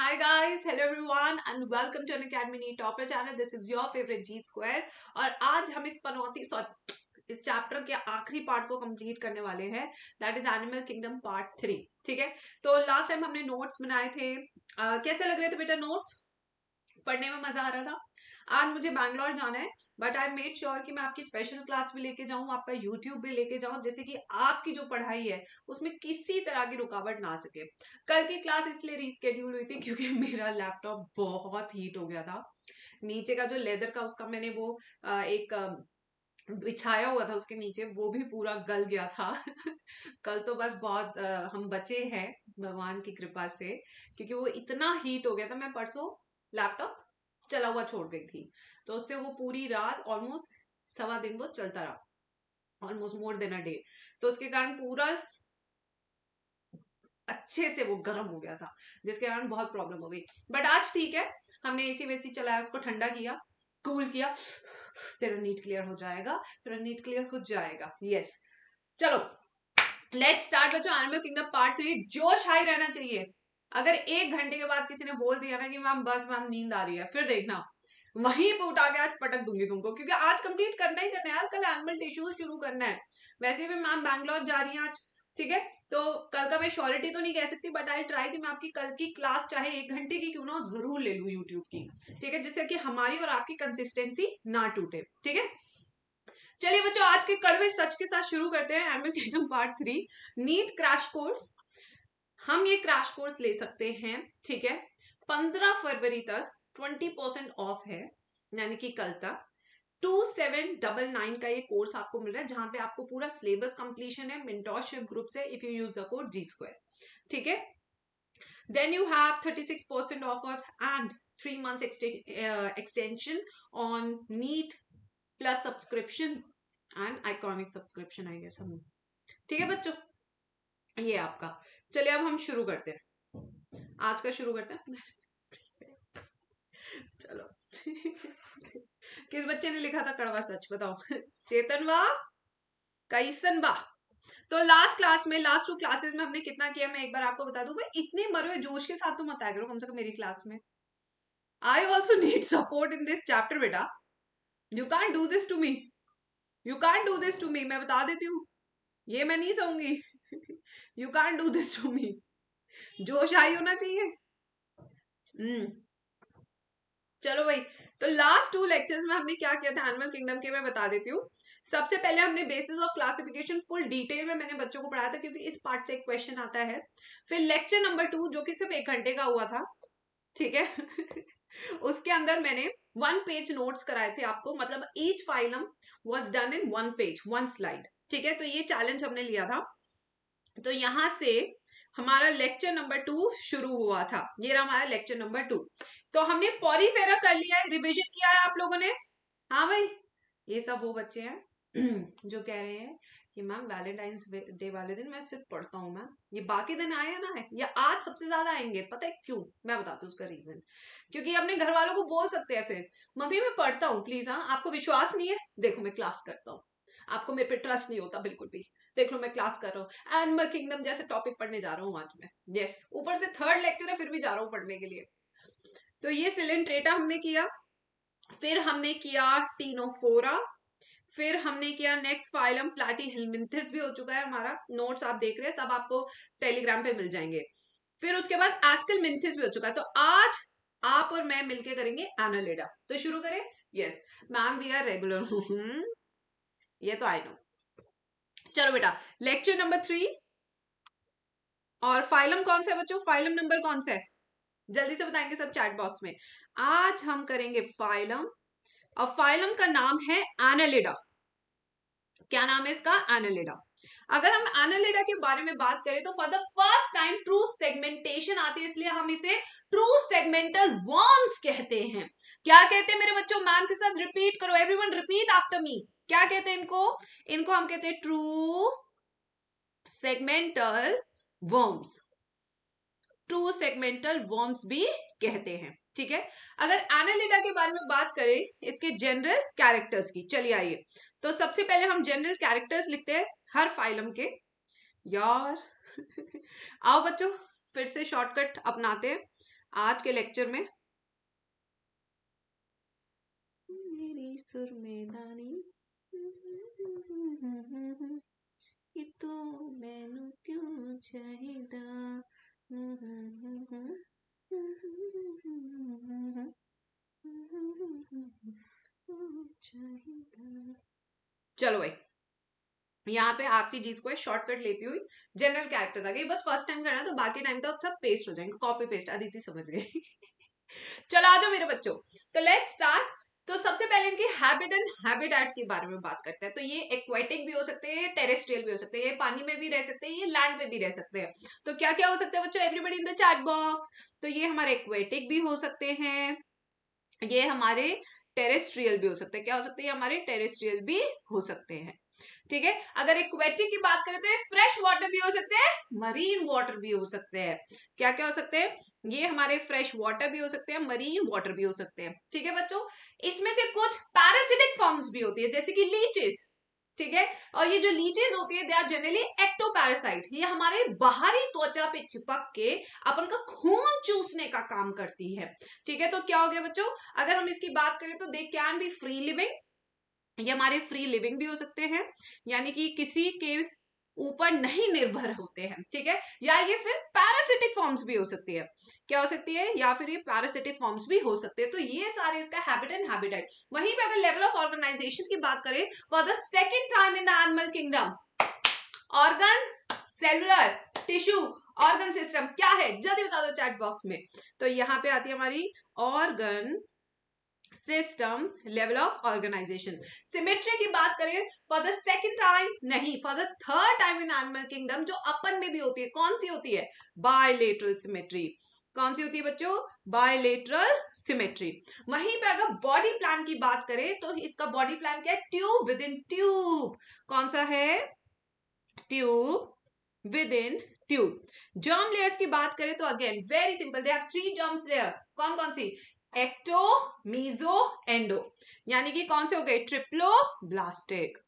Hi guys, hello everyone and welcome to an Academy Neat Topper channel. This is your favorite G Square. और आज हम इस पनौती sorry इस chapter के आखिरी पार्ट को कंप्लीट करने वाले हैं that is animal kingdom part three ठीक है तो लास्ट टाइम हमने नोट्स बनाए थे uh, कैसे लग रहे थे बेटा नोट्स पढ़ने में मजा आ रहा था आज मुझे बैंगलोर जाना है बट आई मेड श्योर कि मैं आपकी स्पेशल क्लास भी लेके जाऊं आपका यूट्यूब भी लेके जाऊं जैसे कि आपकी जो पढ़ाई है उसमें किसी तरह की रुकावट ना सके कल की क्लास इसलिए रिस्केड्यूल हुई थी क्योंकि मेरा लैपटॉप बहुत हीट हो गया था नीचे का जो लेदर का उसका मैंने वो एक बिछाया हुआ था उसके नीचे वो भी पूरा गल गया था कल तो बस बहुत आ, हम बचे हैं भगवान की कृपा से क्योंकि वो इतना हीट हो गया था मैं परसों लैपटॉप चला हुआ छोड़ गई थी तो उससे वो पूरी रात ऑलमोस्ट सवा दिन वो चलता रहा almost more than a day तो उसके कारण पूरा अच्छे से वो गर्म हो गया था जिसके कारण बहुत प्रॉब्लम हो गई बट आज ठीक है हमने एसी वेसी चलाया उसको ठंडा किया कूल किया तेरा नीट क्लियर हो जाएगा तेरा नीट क्लियर हो जाएगा यस चलो लेट स्टार्ट बच्चों एनिमल किंगडम पार्ट थ्री जोश हाई रहना चाहिए अगर एक घंटे के बाद किसी ने बोल दिया ना कि मैम बस मैम नींद आ रही है फिर देखना वहीं पे उठा के आज पटक दूंगी तुमको क्योंकि आज कंप्लीट करना ही करना है यार कल एनिमल टिश्यूज शुरू करना है वैसे भी मैम बैंगलोर जा रही है आज ठीक है तो कल का मैं श्योरिटी तो नहीं कह सकती बट आई ट्राई कि मैं आपकी कल की क्लास चाहे एक घंटे की क्यों ना जरूर ले लू यूट्यूब की ठीक है जिससे कि हमारी और आपकी कंसिस्टेंसी ना टूटे ठीक है चलिए बच्चों आज के कड़वे सच के साथ शुरू करते हैं animal kingdom part three NEET crash course हम ये क्रैश कोर्स ले सकते हैं ठीक है पंद्रह फरवरी तक ट्वेंटी परसेंट ऑफ है यानी कि कल तक टू सेवन डबल नाइन का ये कोर्स आपको मिल रहा है जहां पे आपको पूरा सिलेबस कंप्लीशन है मिंटोरशिप ग्रुप से if you use the code G square ठीक है then you have thirty six percent 3 and three month extension on NEET plus subscription and iconic subscription I guess हम ठीक है बच्चों ये आपका चलिए अब हम शुरू करते हैं आज का शुरू करते हैं चलो किस बच्चे ने लिखा था कड़वा सच बताओ चेतन वाह कैसन वाह तो लास्ट क्लास में लास्ट टू क्लासेस में हमने कितना किया मैं एक बार आपको बता दूं भाई इतने मरो जोश के साथ तो मत आया करो कम से कम मेरी क्लास में I also need support in this chapter बेटा you can do this to me you can do this to me मैं बता देती हूँ ये मैं नहीं सहूंगी you can do this to me जोश आई होना चाहिए हम्म चलो भाई तो लास्ट टू लेक्चर्स में हमने क्या किया था एनिमल किंगडम के मैं बता देती हूँ सबसे पहले हमने basis of classification full detail में मैंने बच्चों को पढ़ाया था क्योंकि इस पार्ट से एक क्वेश्चन आता है फिर लेक्चर नंबर टू जो कि सिर्फ एक घंटे का हुआ था ठीक है उसके अंदर मैंने वन पेज नोट्स कराए थे आपको मतलब each phylum was done in one page one slide ठीक है तो ये चैलेंज हमने लिया था तो यहाँ से हमारा लेक्चर नंबर टू शुरू हुआ था ये रहा हमारा लेक्चर नंबर टू तो हमने पॉलीफेरा कर लिया है रिविजन किया है आप लोगों ने हाँ भाई ये सब वो बच्चे हैं जो कह रहे हैं कि मैम वैलेंटाइंस डे वाले दिन मैं सिर्फ पढ़ता हूँ मैम ये बाकी दिन आए ना है या आज सबसे ज्यादा आएंगे पता है क्यों मैं बताती हूँ उसका रीजन क्योंकि अपने घर वालों को बोल सकते हैं फिर मम्मी मैं पढ़ता हूँ प्लीज हाँ आपको विश्वास नहीं है देखो मैं क्लास करता हूँ आपको मेरे पे ट्रस्ट नहीं होता बिल्कुल भी देख लो मैं क्लास कर रहा हूँ एनिमल किंगडम जैसे टॉपिक पढ़ने जा रहा हूँ आज मैं यस ऊपर से थर्ड लेक्चर है फिर भी जा रहा हूँ पढ़ने के लिए तो ये सिलेंट्रेटा हमने किया फिर हमने किया टीनोफोरा फिर हमने किया नेक्स्ट फाइलम प्लाटी हिलमिंथिस भी हो चुका है हमारा नोट्स आप देख रहे हैं सब आपको टेलीग्राम पे मिल जाएंगे फिर उसके बाद एस्कल मिंथिस भी हो चुका है तो आज आप और मैं मिलके करेंगे एनोलेडा तो शुरू करें yes ma'am we are regular ये तो आई नो चलो बेटा लेक्चर नंबर थ्री और फाइलम कौन सा है बच्चों फाइलम नंबर कौन सा है जल्दी से बताएंगे सब चैट बॉक्स में आज हम करेंगे फाइलम और फाइलम का नाम है एनालिडा क्या नाम है इसका एनालिडा अगर हम एनालिडा के बारे में बात करें तो for the first time true segmentation आती है इसलिए हम इसे ट्रू सेगमेंटल वर्म्स कहते हैं क्या कहते हैं मेरे बच्चों मैम के साथ रिपीट करो एवरीवन रिपीट आफ्टर मी क्या कहते हैं इनको इनको हम कहते हैं true segmental worms true segmental worms भी कहते हैं ठीक है अगर एनालिडा के बारे में बात करें इसके जनरल कैरेक्टर्स की चलिए आइए तो सबसे पहले हम जनरल कैरेक्टर्स लिखते हैं हर फाइलम के यार आओ बच्चों फिर से शॉर्टकट अपनाते हैं आज के लेक्चर में मेरी सुर में दानी कि तू तो मैनू क्यों चाहिदा चलो भाई यहाँ पे आपकी चीज को शॉर्टकट लेती हुई जनरल कैरेक्टर्स आ गई बस फर्स्ट टाइम करना तो बाकी टाइम तो आप सब पेस्ट हो जाएंगे कॉपी पेस्ट अदिति समझ गई चलो आ जाओ मेरे बच्चों तो लेट स्टार्ट तो सबसे पहले इनके हैबिट एंड हैबिटेट के बारे में बात करते हैं तो ये एक्वेटिक भी हो सकते हैं टेरेस्ट्रियल भी हो सकते हैं ये पानी में भी रह सकते हैं ये लैंड में भी रह सकते हैं तो क्या क्या हो सकते हैं बच्चों everybody in the chat box तो ये हमारे एक्वेटिक भी हो सकते हैं ये हमारे टेरेस्ट्रियल भी हो सकते हैं क्या हो सकते हैं हमारे टेरेस्ट्रियल भी हो सकते हैं ठीक है अगर इक्वेटिक की बात करें तो फ्रेश वाटर भी हो सकते हैं मरीन वाटर भी हो सकते हैं क्या क्या हो सकते हैं ये हमारे फ्रेश वाटर भी हो सकते हैं मरीन वाटर भी हो सकते हैं ठीक है बच्चों इसमें से कुछ पैरासिटिक फॉर्म्स भी होती है जैसे कि लीचेस ठीक है और ये जो लीचेज होती है दे आर जनरली एक्टोपैरासाइट ये हमारे बाहरी त्वचा पे चिपक के अपन का खून चूसने का काम करती है ठीक है तो क्या हो गया बच्चों अगर हम इसकी बात करें तो they can be free living ये हमारे फ्री लिविंग भी हो सकते हैं यानी कि किसी के ऊपर नहीं निर्भर होते हैं ठीक है या ये फिर पैरासिटिक फॉर्म्स भी हो सकती है क्या हो सकती है या फिर ये पैरासिटिक फॉर्म्स भी हो सकते हैं तो ये सारे इसका हैबिट एंड हैबिटेट वहीं पे अगर लेवल ऑफ ऑर्गेनाइजेशन की बात करें for the second time in the animal kingdom organ cellular tissue organ system क्या है जल्दी बता दो चैट बॉक्स में तो यहाँ पे आती है हमारी organ system level of organisation symmetry की बात करें फॉर द सेकेंड टाइम नहीं for the third time in animal kingdom जो अपन में भी होती है कौन सी होती है बायलेटरल सिमेट्री कौन सी होती है बच्चों बायोलेट्रल सिमेट्री वहीं पे अगर बॉडी प्लान की बात करें तो इसका बॉडी प्लान क्या है ट्यूब विद इन ट्यूब कौन सा है tube within tube germ layers की बात करें तो again very simple they have three germs layer कौन कौन सी एक्टो मीजो एंडो यानी कि कौन से हो गए ट्रिप्लो ब्लास्टिक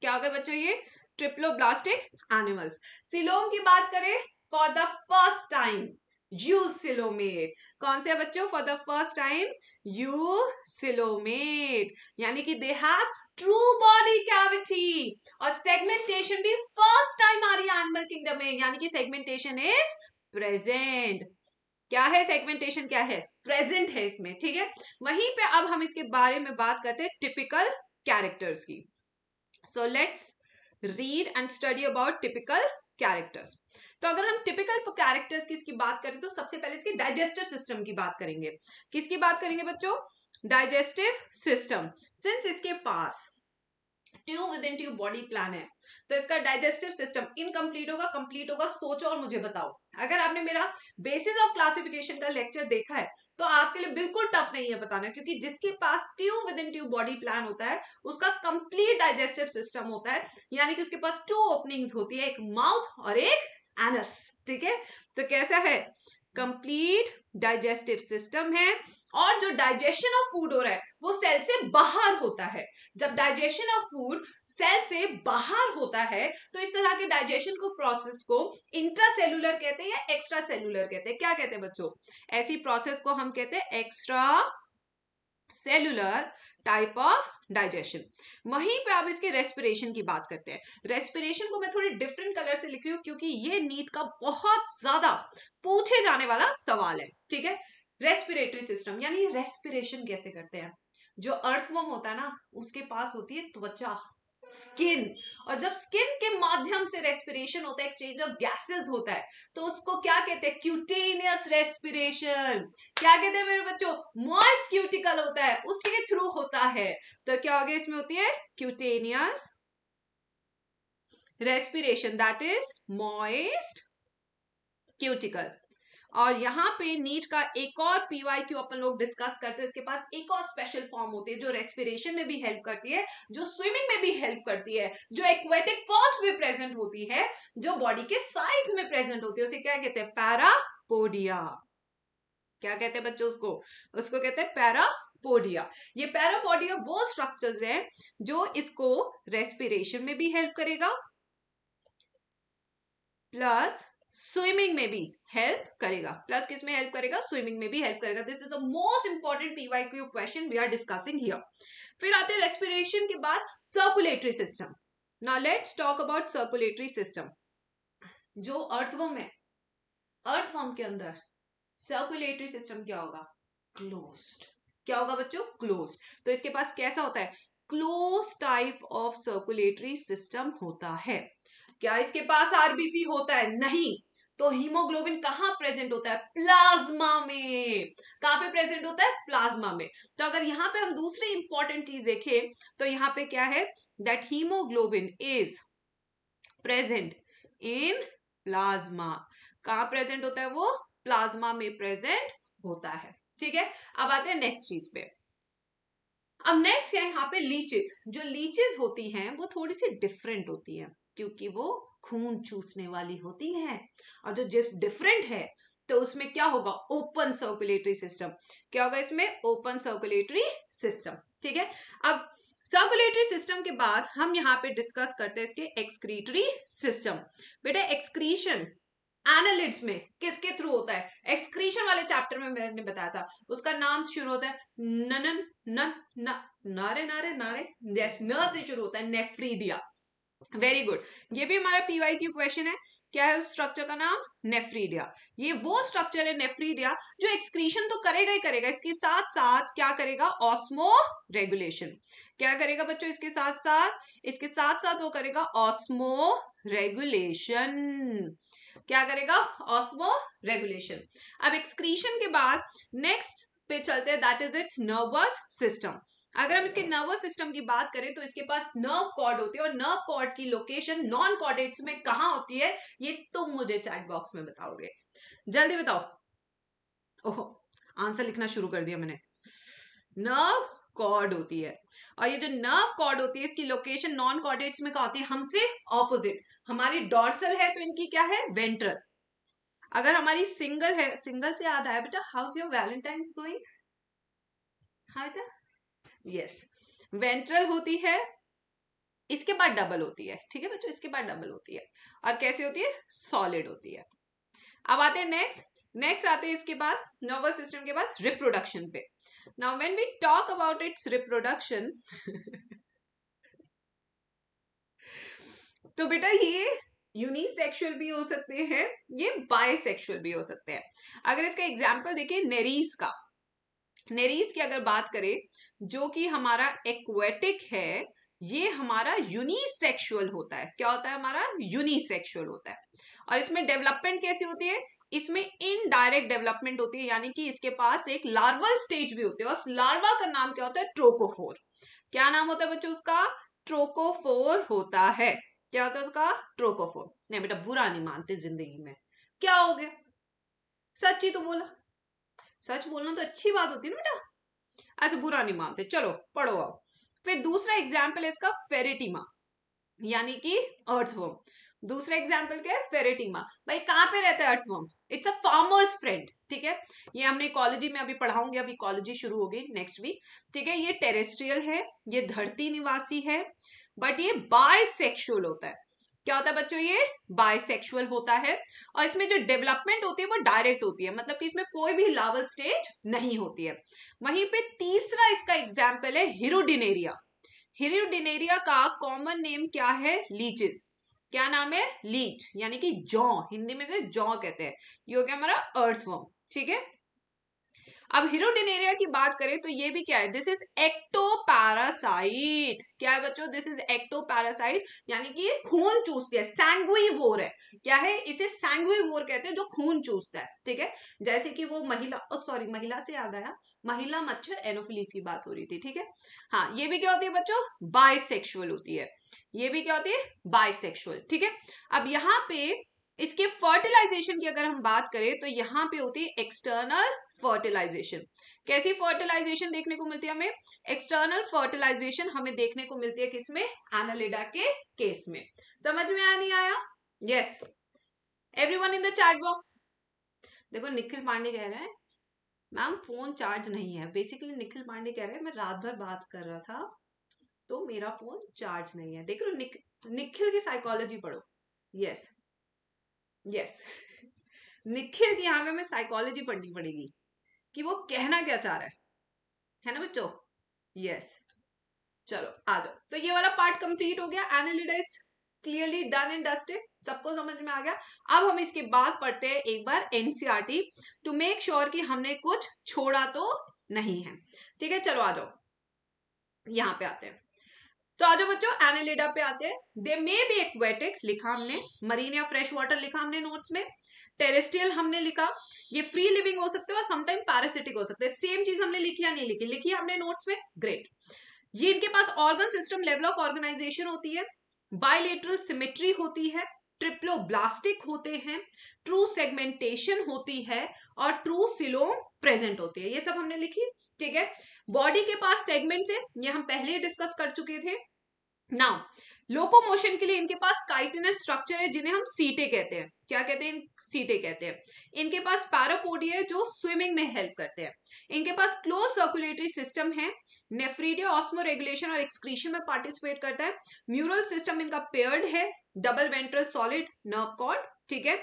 क्या हो गए बच्चों ये ट्रिप्लो ब्लास्टिक एनिमल्स सिलोम की बात करें for the first time eucoelomate कौन से बच्चों for the first time eucoelomate यानी कि they have true body cavity और सेगमेंटेशन भी फर्स्ट टाइम आ रही है एनिमल किंगडम में यानी कि सेगमेंटेशन इज प्रेजेंट क्या है सेगमेंटेशन क्या है प्रेजेंट है इसमें ठीक है वहीं पे अब हम इसके बारे में बात करते हैं टिपिकल कैरेक्टर्स की so let's read and study about typical characters तो अगर हम टिपिकल कैरेक्टर्स की इसकी बात करें तो सबसे पहले इसके डाइजेस्टिव सिस्टम की बात करेंगे किसकी बात करेंगे बच्चों डाइजेस्टिव सिस्टम सिंस इसके पास tube within tube body plan है तो इसका डाइजेस्टिव सिस्टम इनकम्प्लीट होगा कंप्लीट होगा सोचो और मुझे बताओ अगर आपने मेरा बेसिस ऑफ क्लासिफिकेशन का लेक्चर देखा है तो आपके लिए बिल्कुल टफ नहीं है बताना क्योंकि जिसके पास tube within tube body plan होता है उसका कंप्लीट डाइजेस्टिव सिस्टम होता है यानी कि उसके पास टू ओपनिंग्स होती है एक माउथ और एक एनस ठीक है तो कैसा है कंप्लीट डाइजेस्टिव सिस्टम है और जो डाइजेशन ऑफ फूड हो रहा है वो सेल से बाहर होता है जब डाइजेशन ऑफ फूड सेल से बाहर होता है तो इस तरह के डाइजेशन को प्रोसेस को इंट्रा सेलुलर कहते हैं या एक्स्ट्रा सेलुलर कहते हैं क्या कहते हैं बच्चों ऐसी प्रोसेस को हम कहते हैं extracellular type of digestion वहीं पे आप इसके रेस्पिरेशन की बात करते हैं रेस्पिरेशन को मैं थोड़ी डिफरेंट कलर से लिख रही हूँ क्योंकि ये नीट का बहुत ज्यादा पूछे जाने वाला सवाल है ठीक है रेस्पिरेटरी सिस्टम यानी रेस्पिरेशन कैसे करते हैं जो अर्थवम होता है ना उसके पास होती है त्वचा स्किन और जब स्किन के माध्यम से रेस्पिरेशन होता है एक्सचेंज ऑफ गैसेस होता है तो उसको क्या कहते हैं क्यूटेनियस रेस्पिरेशन क्या कहते हैं मेरे बच्चों मॉइस्ट क्यूटिकल होता है उसके थ्रू होता है तो क्या हो गया इसमें होती है cutaneous respiration that is moist cuticle और यहाँ पे नीट का एक और पीवाई क्यू अपन लोग डिस्कस करते हैं इसके पास एक और स्पेशल फॉर्म होती है जो रेस्पिरेशन में भी हेल्प करती है जो स्विमिंग में भी हेल्प करती है जो एक्वेटिक फॉर्म्स में प्रेजेंट होती है जो बॉडी के साइड में प्रेजेंट होती है उसे क्या कहते हैं पैरापोडिया क्या कहते हैं बच्चों उसको उसको कहते हैं पैरा पोडिया ये पैरापोडिया वो स्ट्रक्चर्स हैं जो इसको रेस्पिरेशन में भी हेल्प करेगा प्लस स्विमिंग में भी हेल्प करेगा प्लस किस में हेल्प करेगा स्विमिंग में भी हेल्प करेगा this is the most important PY Q question we are discussing here फिर आते हैं रेस्पिरेशन के बाद circulatory system now let's talk about circulatory system जो अर्थवर्म है अर्थवर्म के अंदर सर्कुलेटरी सिस्टम क्या होगा क्लोज्ड क्या होगा बच्चों क्लोज तो इसके पास कैसा होता है close type of circulatory system होता है क्या इसके पास आरबीसी होता है नहीं तो हीमोग्लोबिन कहाँ प्रेजेंट होता है प्लाज्मा में कहां पे प्रेजेंट होता है प्लाज्मा में तो अगर यहां पे हम दूसरी इंपॉर्टेंट चीज देखें तो यहां पे क्या है that haemoglobin is present in plasma कहा प्रेजेंट होता है वो प्लाज्मा में प्रेजेंट होता है ठीक है अब आते हैं नेक्स्ट चीज पे अब नेक्स्ट है यहाँ पे लीचेस जो लीचेस होती हैं वो थोड़ी सी डिफरेंट होती हैं क्योंकि वो खून चूसने वाली होती हैं और जो जिफ डिफरेंट है तो उसमें क्या होगा ओपन सर्कुलेटरी सिस्टम क्या होगा इसमें ओपन सर्कुलेटरी सिस्टम ठीक है अब सर्कुलेटरी सिस्टम के बाद हम यहाँ पे डिस्कस करते हैं इसके एक्सक्रीटरी सिस्टम बेटा एक्सक्रीशन एनालिड्स में किसके थ्रू होता है एक्सक्रीशन वाले चैप्टर में मैंने बताया था उसका नाम शुरू होता है ननन नन नारे नारे नारे यस न से शुरू होता है नेफ्रीडिया वेरी गुड ये भी हमारा पीवाई क्यू क्वेश्चन है क्या है उस स्ट्रक्चर का नाम नेफ्रीडिया ये वो स्ट्रक्चर है नेफ्रीडिया जो एक्सक्रीशन तो करेगा ही करेगा इसके साथ साथ क्या करेगा ऑस्मो रेगुलेशन क्या करेगा बच्चों इसके साथ साथ इसके साथ साथ वो करेगा ऑस्मो रेगुलेशन क्या करेगा ऑस्मो रेगुलेशन अब एक्सक्रीशन के बाद नेक्स्ट पे चलते हैं that is its nervous system अगर हम इसके नर्वस सिस्टम की बात करें तो इसके पास नर्व कॉर्ड होती है और नर्व कॉर्ड की लोकेशन नॉन कॉर्डेट्स में कहा होती है ये तुम तो मुझे चैट बॉक्स में बताओगे जल्दी बताओ ओहो आंसर लिखना शुरू कर दिया मैंने नर्व कॉर्ड होती है और ये जो नर्व कॉर्ड होती है इसकी लोकेशन नॉन कॉर्डेट्स में कहा होती है हमसे ऑपोजिट हमारी डॉर्सल है तो इनकी क्या है वेंट्रल अगर हमारी सिंगल है सिंगल से याद आया बेटा how is your Valentine going हाँ बेटा यस वेंट्रल होती है इसके बाद डबल होती है ठीक है बच्चों इसके बाद डबल होती है और कैसे होती है सॉलिड होती है अब आते हैं नेक्स्ट नेक्स्ट आते हैं इसके पास नर्वस सिस्टम के बाद रिप्रोडक्शन पे now when we talk about its reproduction तो बेटा ये यूनिसेक्सुअल भी हो सकते हैं ये बायसेक्सुअल भी हो सकते हैं अगर इसका एग्जाम्पल देखिए नेरीज का नेरीज की अगर बात करें जो कि हमारा एक्वेटिक है ये हमारा यूनिसेक्सुअल होता है क्या होता है हमारा यूनिसेक्सुअल होता है और इसमें डेवलपमेंट कैसी होती है इसमें इनडायरेक्ट डेवलपमेंट होती है यानी कि इसके पास एक लार्वल स्टेज भी होती है और लार्वा का नाम क्या होता है ट्रोकोफोर क्या नाम होता है बच्चों उसका ट्रोकोफोर होता है क्या होता है उसका ट्रोकोफोर नहीं बेटा बुरा नहीं मानते जिंदगी में क्या हो गया सच ही तो बोला सच बोलना तो अच्छी बात होती है ना बेटा ऐसे बुरा नहीं मानते चलो पढ़ो आओ फिर दूसरा एग्जाम्पल है इसका फेरेटिमा यानी कि अर्थवर्म दूसरा एग्जाम्पल क्या है फेरेटिमा भाई कहाँ पे रहता है earthworm it's a farmer's friend ठीक है ये हमने इकोलॉजी में अभी पढ़ाऊंगी अभी इकोलॉजी शुरू होगी नेक्स्ट वीक ठीक है ये टेरेस्ट्रियल है ये धरती निवासी है बट ये सेक्शुअल होता है क्या होता है बच्चों ये बायसेक्सुअल होता है और इसमें जो डेवलपमेंट होती है वो डायरेक्ट होती है मतलब कि इसमें कोई भी लावल स्टेज नहीं होती है वहीं पे तीसरा इसका एग्जाम्पल है हिरोडिनेरिया हिरोडिनेरिया का कॉमन नेम क्या है लीचिस क्या नाम है लीच यानी कि जौ हिंदी में से जौ कहते हैं ये हो गया हमारा अर्थवर्म ठीक है अब हिरोडेनेरिया की बात करें तो ये भी क्या है दिस इज एक्टो पैरासाइट क्या है बच्चों दिस इज एक्टो पैरासाइट यानी कि खून चूसती है वोर है क्या है इसे वोर कहते हैं जो खून चूसता है ठीक है जैसे कि वो महिला ओ सॉरी महिला से याद आया महिला मच्छर एनोफिलीज की बात हो रही थी ठीक है हाँ ये भी क्या होती है बच्चों बाइसेक्सुअल होती है ये भी क्या होती है बाइसेक्सुअल ठीक है अब यहाँ पे इसके फर्टिलाइजेशन की अगर हम बात करें तो यहाँ पे होती है एक्सटर्नल फर्टिलाइजेशन कैसी फर्टिलाइजेशन देखने को मिलती है हमें एक्सटर्नल फर्टिलाइजेशन हमें देखने को मिलती है किसमें एनालिडा के केस में समझ में आ नहीं आया yes everyone in the chat box देखो निखिल पांडे कह रहे हैं मैम फोन चार्ज नहीं है बेसिकली निखिल पांडे कह रहे हैं मैं रात भर बात कर रहा था तो मेरा फोन चार्ज नहीं है देख रो निक, निखिल की साइकोलॉजी पढ़ो यस यस निखिल की यहाँ पे हमें साइकोलॉजी पढ़नी पड़ेगी कि वो कहना क्या चाह रहा है है ना बच्चों यस yes. चलो आ जाओ तो ये वाला पार्ट कंप्लीट हो गया एनालिटाइज क्लियरली डन एंड डस्टेड सबको समझ में आ गया अब हम इसके बाद पढ़ते हैं एक बार एनसीआर टू मेक श्योर कि हमने कुछ छोड़ा तो नहीं है ठीक है चलो आ जाओ यहां पे आते हैं तो आ जाओ बच्चों एनालिडा पे आते हैं दे मे बी एक्वेटिक लिखा हमने मरीन या फ्रेश वाटर लिखा हमने नोट्स में टेरेस्ट्रियल हमने लिखा ये फ्री लिविंग हो सकते हो और समटाइम पैरासिटिक हो सकते हैं सेम चीज हमने लिखी या नहीं लिखी लिखी हमने नोट्स में ग्रेट ये इनके पास organ system level of organisation होती है बायोलेटरल सिमेट्री होती है ट्रिप्लोब्लास्टिक होते हैं ट्रू सेगमेंटेशन होती है और ट्रू सिलोम प्रेजेंट होती है ये सब हमने लिखी ठीक है बॉडी के पास सेगमेंट्स से, है ये हम पहले डिस्कस कर चुके थे नाउ लोकोमोशन के लिए इनके पास काइटिनस स्ट्रक्चर है जिन्हें हम सीटे कहते हैं क्या कहते हैं सीटे कहते हैं इनके पास पैरापोडिया है जो स्विमिंग में हेल्प करते हैं इनके पास क्लोज सर्कुलेटरी सिस्टम है नेफ्रीडिया ऑस्मो रेगुलेशन और एक्सक्रीशन में पार्टिसिपेट करता है म्यूरल सिस्टम इनका पेयर्ड है double ventral solid nerve cord ठीक है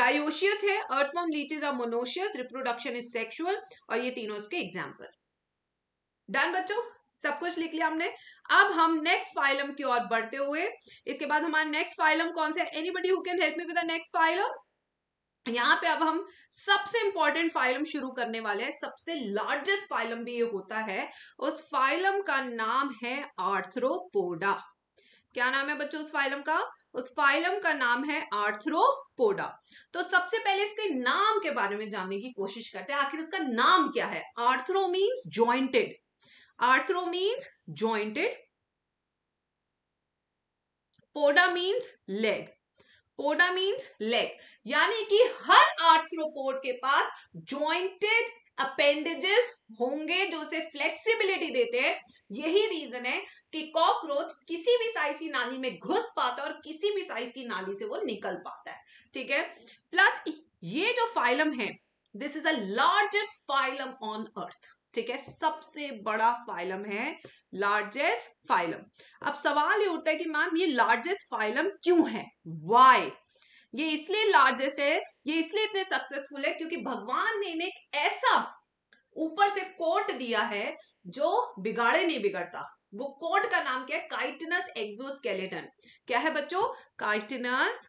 डायोशियस है earthworm leeches are monoecious reproduction is sexual और ये तीनों उसके एग्जाम्पल डन बच्चों सब कुछ लिख लिया हमने अब हम नेक्स्ट फाइलम की ओर बढ़ते हुए इसके बाद हमारा नेक्स्ट फाइलम कौन सा एनी बडी हुन help me with next phylum यहाँ पे अब हम सबसे इंपॉर्टेंट फाइलम शुरू करने वाले हैं सबसे लार्जेस्ट फाइलम भी ये होता है उस फाइलम का नाम है आर्थ्रोपोडा क्या नाम है बच्चों उस फाइलम का उस फाइलम का नाम है आर्थ्रोपोडा तो सबसे पहले इसके नाम के बारे में जानने की कोशिश करते हैं आखिर इसका नाम क्या है arthro means jointed arthro means jointed poda means leg poda means leg यानी कि हर आर्थ्रोपोड के पास ज्वाइंटेड अपेंडेजेस होंगे जो उसे फ्लेक्सिबिलिटी देते हैं यही रीजन है कि कॉकरोच किसी भी साइज की नाली में घुस पाता है और किसी भी साइज की नाली से वो निकल पाता है ठीक है प्लस ये जो फाइलम है this is a largest phylum on earth ठीक है सबसे बड़ा फाइलम है लार्जेस्ट फाइलम अब सवाल ये उठता है कि मैम ये लार्जेस्ट फाइलम क्यों है वाई ये इसलिए लार्जेस्ट है ये इसलिए इतने सक्सेसफुल है क्योंकि भगवान ने इन्हें एक ऐसा ऊपर से कोट दिया है जो बिगाड़े नहीं बिगड़ता वो कोट का नाम क्या है काइटिनस एक्सोस्केलेटन क्या है बच्चों काइटिनस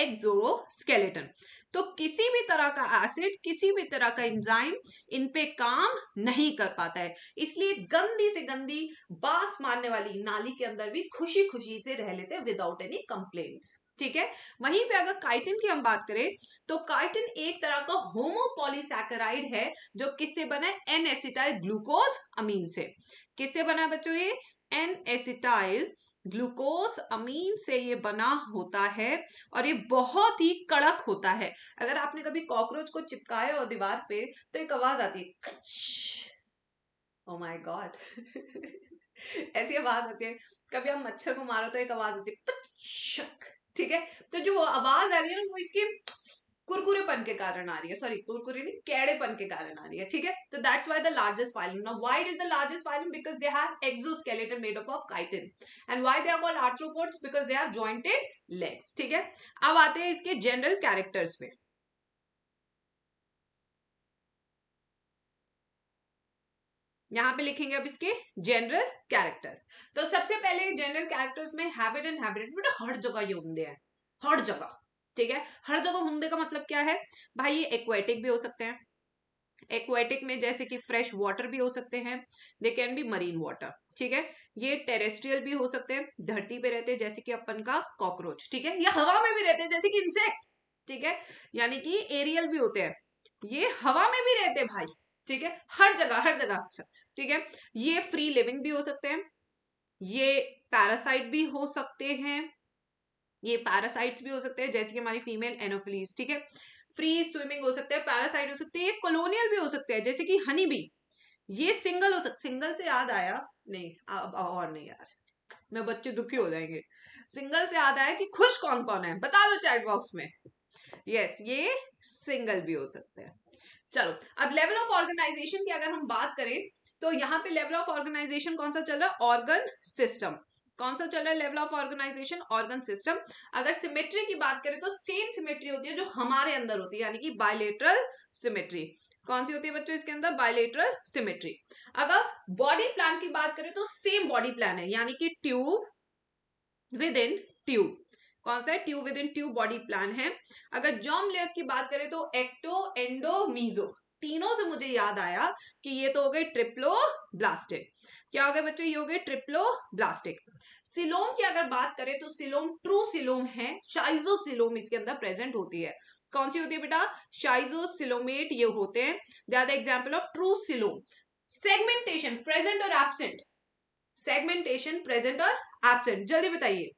एक्सोस्केलेटन तो किसी भी तरह का एसिड किसी भी तरह का एंजाइम इन पे काम नहीं कर पाता है इसलिए गंदी से गंदी बास मारने वाली नाली के अंदर भी खुशी खुशी से रह लेते हैं विदाउट एनी कंप्लेन्ट्स ठीक है वहीं पे अगर काइटिन की हम बात करें तो काइटिन एक तरह का होमोपोलीसैकेराइड है जो किससे बना है एन एसिटाइल ग्लूकोज अमीन से किससे बना है बच्चों ये एन एसिटाइल ग्लूकोस अमीन से ये बना होता है और ये बहुत ही कड़क होता है अगर आपने कभी कॉकरोच को चिपकाए और दीवार पे तो एक आवाज आती है माय गॉड oh ऐसी आवाज आती है कभी आप मच्छर को मारो तो एक आवाज आती है ठीक है तो जो आवाज आ रही है ना वो इसकी कुरकुरेपन के कारण आ रही है सॉरी कुरकुरे नहीं कैड़ेपन के कारण आ रही है ठीक है तो that's why the largest phylum now why is the largest phylum because they have exoskeleton made up of chitin and why they are called arthropods because they have jointed legs ठीक है अब आते हैं इसके जनरल कैरेक्टर्स पे यहाँ पे लिखेंगे अब इसके जनरल कैरेक्टर्स तो सबसे पहले जनरल कैरेक्टर्स में हैबिट एंड हैबिटेट बेटा हर जगह ये उमदे हैं हर जगह ठीक है हर जगह होंगे का मतलब क्या है भाई ये एक्वेटिक भी हो सकते हैं एक्वेटिक में जैसे कि फ्रेश वाटर भी हो सकते हैं they can be marine water ठीक है ये टेरेस्ट्रियल भी हो सकते हैं धरती पे रहते हैं जैसे कि अपन का कॉकरोच ठीक है ये हवा में भी रहते हैं जैसे कि इंसेक्ट ठीक है यानी कि एरियल भी होते हैं ये हवा में भी रहते हैं भाई ठीक है हर जगह हर जगह अच्छा, ठीक है ये फ्री लिविंग भी हो सकते हैं ये पैरासाइट भी हो सकते हैं ये पैरासाइट्स भी हो सकते हैं जैसे कि हमारी फीमेल एनोफिलीज ठीक है फ्री स्विमिंग हो सकते हैं पैरासाइट हो सकते हैं ये कॉलोनियल भी हो सकते हैं जैसे कि हनी भी ये सिंगल हो सकता सिंगल से याद आया नहीं अब और नहीं यार मैं बच्चे दुखी हो जाएंगे सिंगल से याद आया कि खुश कौन कौन है बता दो चैट बॉक्स में यस yes, ये सिंगल भी हो सकते हैं चलो अब लेवल ऑफ ऑर्गेनाइजेशन की अगर हम बात करें तो यहाँ पे लेवल ऑफ ऑर्गेनाइजेशन कौन सा चल रहा है ऑर्गन सिस्टम कौन सा चल रहा है level of organisation organ system अगर सिमेट्री की बात करें तो सेम सिमेट्री होती है जो हमारे अंदर होती है यानी कि बायोलेटरल सिमेट्री कौन सी होती है बच्चों इसके अंदर बायोलेटरल सिमेट्री अगर बॉडी प्लान की बात करें तो सेम बॉडी प्लान है यानी कि ट्यूब विद इन ट्यूब कौन सा है tube within tube body plan है अगर जॉम लेयर्स की बात करें तो एक्टो एंडो मीजो तीनों से मुझे याद आया कि ये तो हो गए ट्रिप्लो ब्लास्टेड क्या हो गया बच्चों ये हो गए ब्लास्टिक सिलोम की अगर बात करें तो सिलोम ट्रू सिलोम है शाइजो सिलोम इसके अंदर प्रेजेंट होती है कौन सी होती है बेटा शाइजो सिलोमेट ये होते हैं ज्यादा example of true coelom segmentation present और एबसेंट सेगमेंटेशन प्रेजेंट और एबसेंट जल्दी बताइए